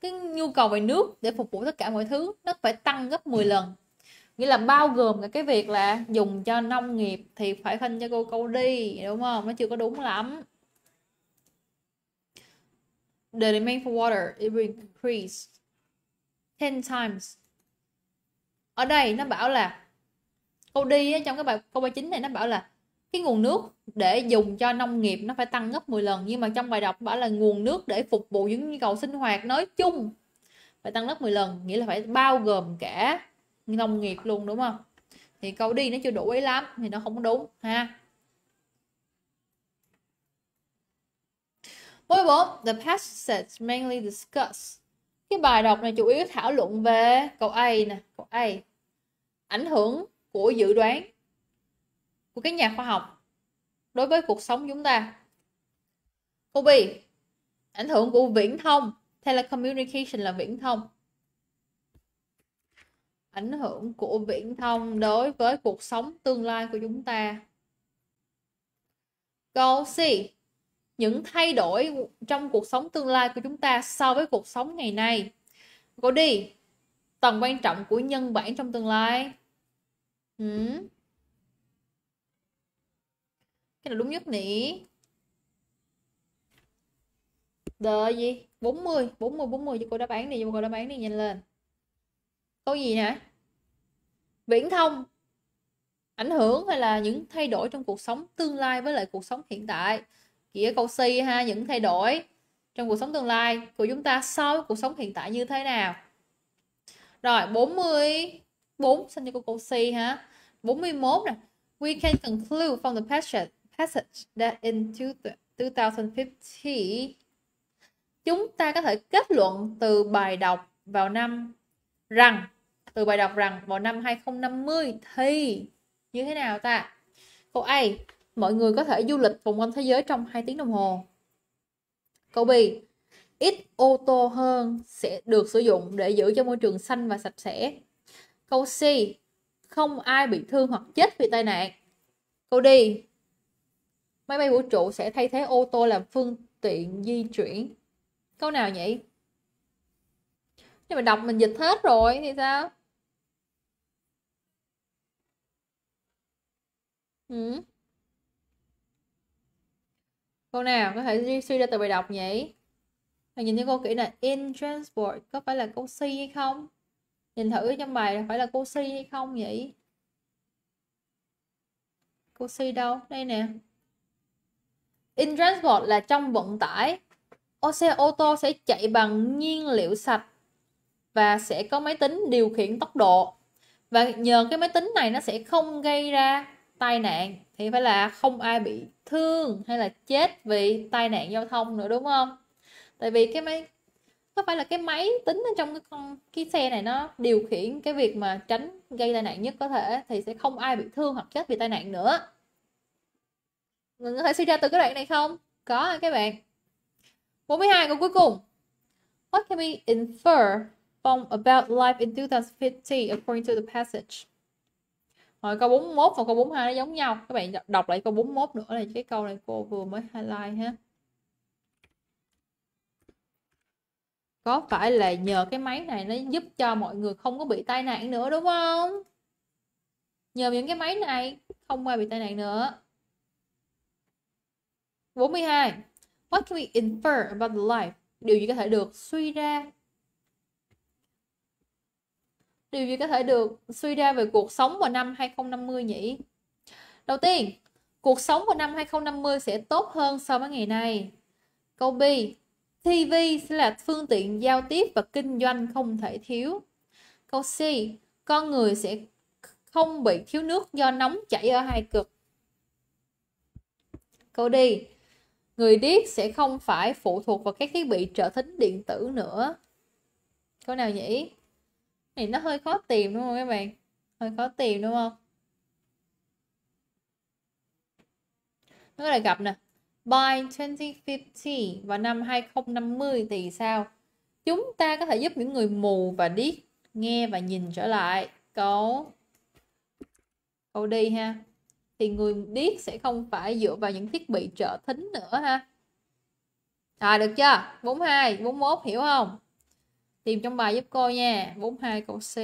cái nhu cầu về nước để phục vụ tất cả mọi thứ nó phải tăng gấp 10 lần nghĩa là bao gồm cả cái việc là dùng cho nông nghiệp thì phải phân cho cô câu đi đúng không nó chưa có đúng lắm the demand for water it will increase 10 times ở đây nó bảo là câu đi trong cái bài câu bài chính này nó bảo là cái nguồn nước để dùng cho nông nghiệp nó phải tăng gấp 10 lần nhưng mà trong bài đọc bảo là nguồn nước để phục vụ những nhu cầu sinh hoạt nói chung phải tăng gấp 10 lần nghĩa là phải bao gồm cả nông nghiệp luôn đúng không thì câu đi nó chưa đủ ý lắm thì nó không đúng ha 44. The passage mainly discuss. Cái bài đọc này chủ yếu thảo luận về câu A nè, câu A. Ảnh hưởng của dự đoán của cái nhà khoa học đối với cuộc sống chúng ta. Câu B. Ảnh hưởng của viễn thông, telecommunication là viễn thông ảnh hưởng của viễn thông đối với cuộc sống tương lai của chúng ta. Câu C. Những thay đổi trong cuộc sống tương lai của chúng ta so với cuộc sống ngày nay. Câu D. Tầm quan trọng của nhân bản trong tương lai. Ừ. Cái nào đúng nhất nỉ? Đợi gì? 40, 40, 40 cho cô đáp án đi, cho cô đáp án đi nhanh lên câu gì hả viễn thông ảnh hưởng hay là những thay đổi trong cuộc sống tương lai với lại cuộc sống hiện tại nghĩa câu si ha những thay đổi trong cuộc sống tương lai của chúng ta so với cuộc sống hiện tại như thế nào rồi 44 xin cho cô câu si ha 41 nè we can conclude from the passage passage that in 2015 chúng ta có thể kết luận từ bài đọc vào năm rằng từ bài đọc rằng vào năm 2050 thì như thế nào ta? Câu A, mọi người có thể du lịch vòng quanh thế giới trong 2 tiếng đồng hồ. Câu B, ít ô tô hơn sẽ được sử dụng để giữ cho môi trường xanh và sạch sẽ. Câu C, không ai bị thương hoặc chết vì tai nạn. Câu D, máy bay vũ trụ sẽ thay thế ô tô làm phương tiện di chuyển. Câu nào nhỉ? nhưng mà đọc mình dịch hết rồi thì sao ừ. Cô nào có thể suy ra từ bài đọc nhỉ Thầy nhìn thấy cô kỹ là in transport có phải là câu C hay không nhìn thử trong bài phải là câu C hay không nhỉ Câu C đâu đây nè in transport là trong vận tải ô xe ô tô sẽ chạy bằng nhiên liệu sạch và sẽ có máy tính điều khiển tốc độ và nhờ cái máy tính này nó sẽ không gây ra tai nạn thì phải là không ai bị thương hay là chết vì tai nạn giao thông nữa đúng không tại vì cái máy có phải là cái máy tính ở trong cái con cái xe này nó điều khiển cái việc mà tránh gây tai nạn nhất có thể thì sẽ không ai bị thương hoặc chết vì tai nạn nữa mình có thể suy ra từ cái đoạn này không có các bạn 42 câu cuối cùng what can we infer poem about life in 2050 according to the passage. Rồi câu 41 và câu 42 nó giống nhau. Các bạn đọc lại câu 41 nữa này cái câu này cô vừa mới highlight ha. Có phải là nhờ cái máy này nó giúp cho mọi người không có bị tai nạn nữa đúng không? Nhờ những cái máy này không ai bị tai nạn nữa. 42. What can we infer about the life? Điều gì có thể được suy ra điều gì có thể được suy ra về cuộc sống vào năm 2050 nhỉ? Đầu tiên, cuộc sống vào năm 2050 sẽ tốt hơn so với ngày nay. Câu B, TV sẽ là phương tiện giao tiếp và kinh doanh không thể thiếu. Câu C, con người sẽ không bị thiếu nước do nóng chảy ở hai cực. Câu D, người điếc sẽ không phải phụ thuộc vào các thiết bị trợ thính điện tử nữa. Câu nào nhỉ? này nó hơi khó tìm đúng không các bạn hơi khó tìm đúng không nó có gặp nè by 2050 và năm 2050 thì sao chúng ta có thể giúp những người mù và điếc nghe và nhìn trở lại câu câu đi ha thì người điếc sẽ không phải dựa vào những thiết bị trợ thính nữa ha à được chưa 42 41 hiểu không tìm trong bài giúp cô nha 42 câu C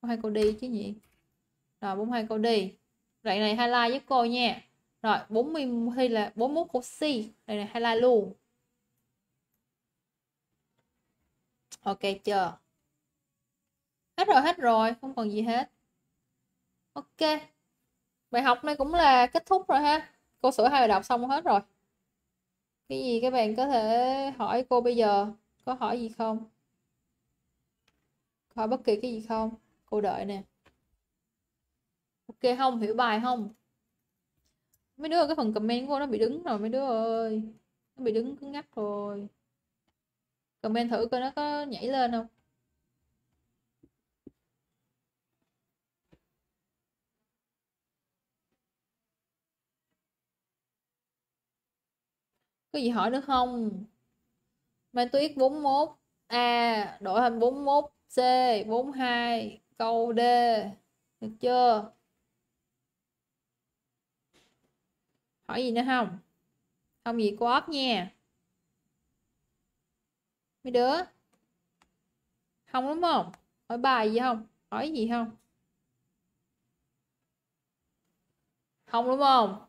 42 câu đi chứ nhỉ rồi 42 câu đi đoạn này highlight giúp cô nha rồi 40 hay là 41 câu C đoạn này highlight luôn ok chưa hết rồi hết rồi không còn gì hết ok bài học này cũng là kết thúc rồi ha cô sửa hai bài đọc xong hết rồi cái gì các bạn có thể hỏi cô bây giờ có hỏi gì không hỏi bất kỳ cái gì không cô đợi nè ok không hiểu bài không mấy đứa ơi cái phần comment của nó bị đứng rồi mấy đứa ơi nó bị đứng cứng ngắc rồi comment thử coi nó có nhảy lên không có gì hỏi nữa không Minh Tuyết 41 A đội hình 41 C 42 câu D được chưa hỏi gì nữa không không gì có ốp nha mấy đứa không đúng không hỏi bài gì không hỏi gì không không đúng không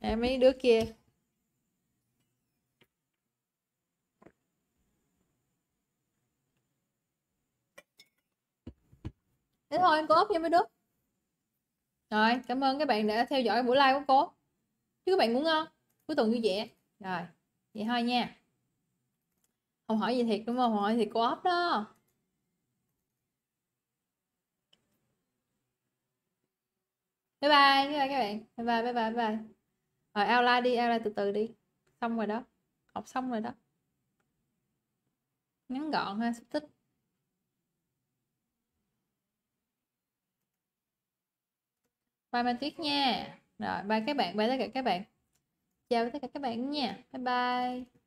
em mấy đứa kia thế thôi anh cố up cho mấy đứa rồi cảm ơn các bạn đã theo dõi buổi live của cô chúc các bạn ngủ ngon cuối tuần vui vẻ rồi vậy thôi nha không hỏi gì thiệt đúng không, hỏi thì cô up đó bye bye các bạn bye bye bye bye bye, bye. rồi outline đi outline từ từ đi xong rồi đó học xong rồi đó ngắn gọn ha xúc tích bye Mai Tuyết nha rồi bye các bạn bye tất cả các bạn chào tất cả các bạn nha bye bye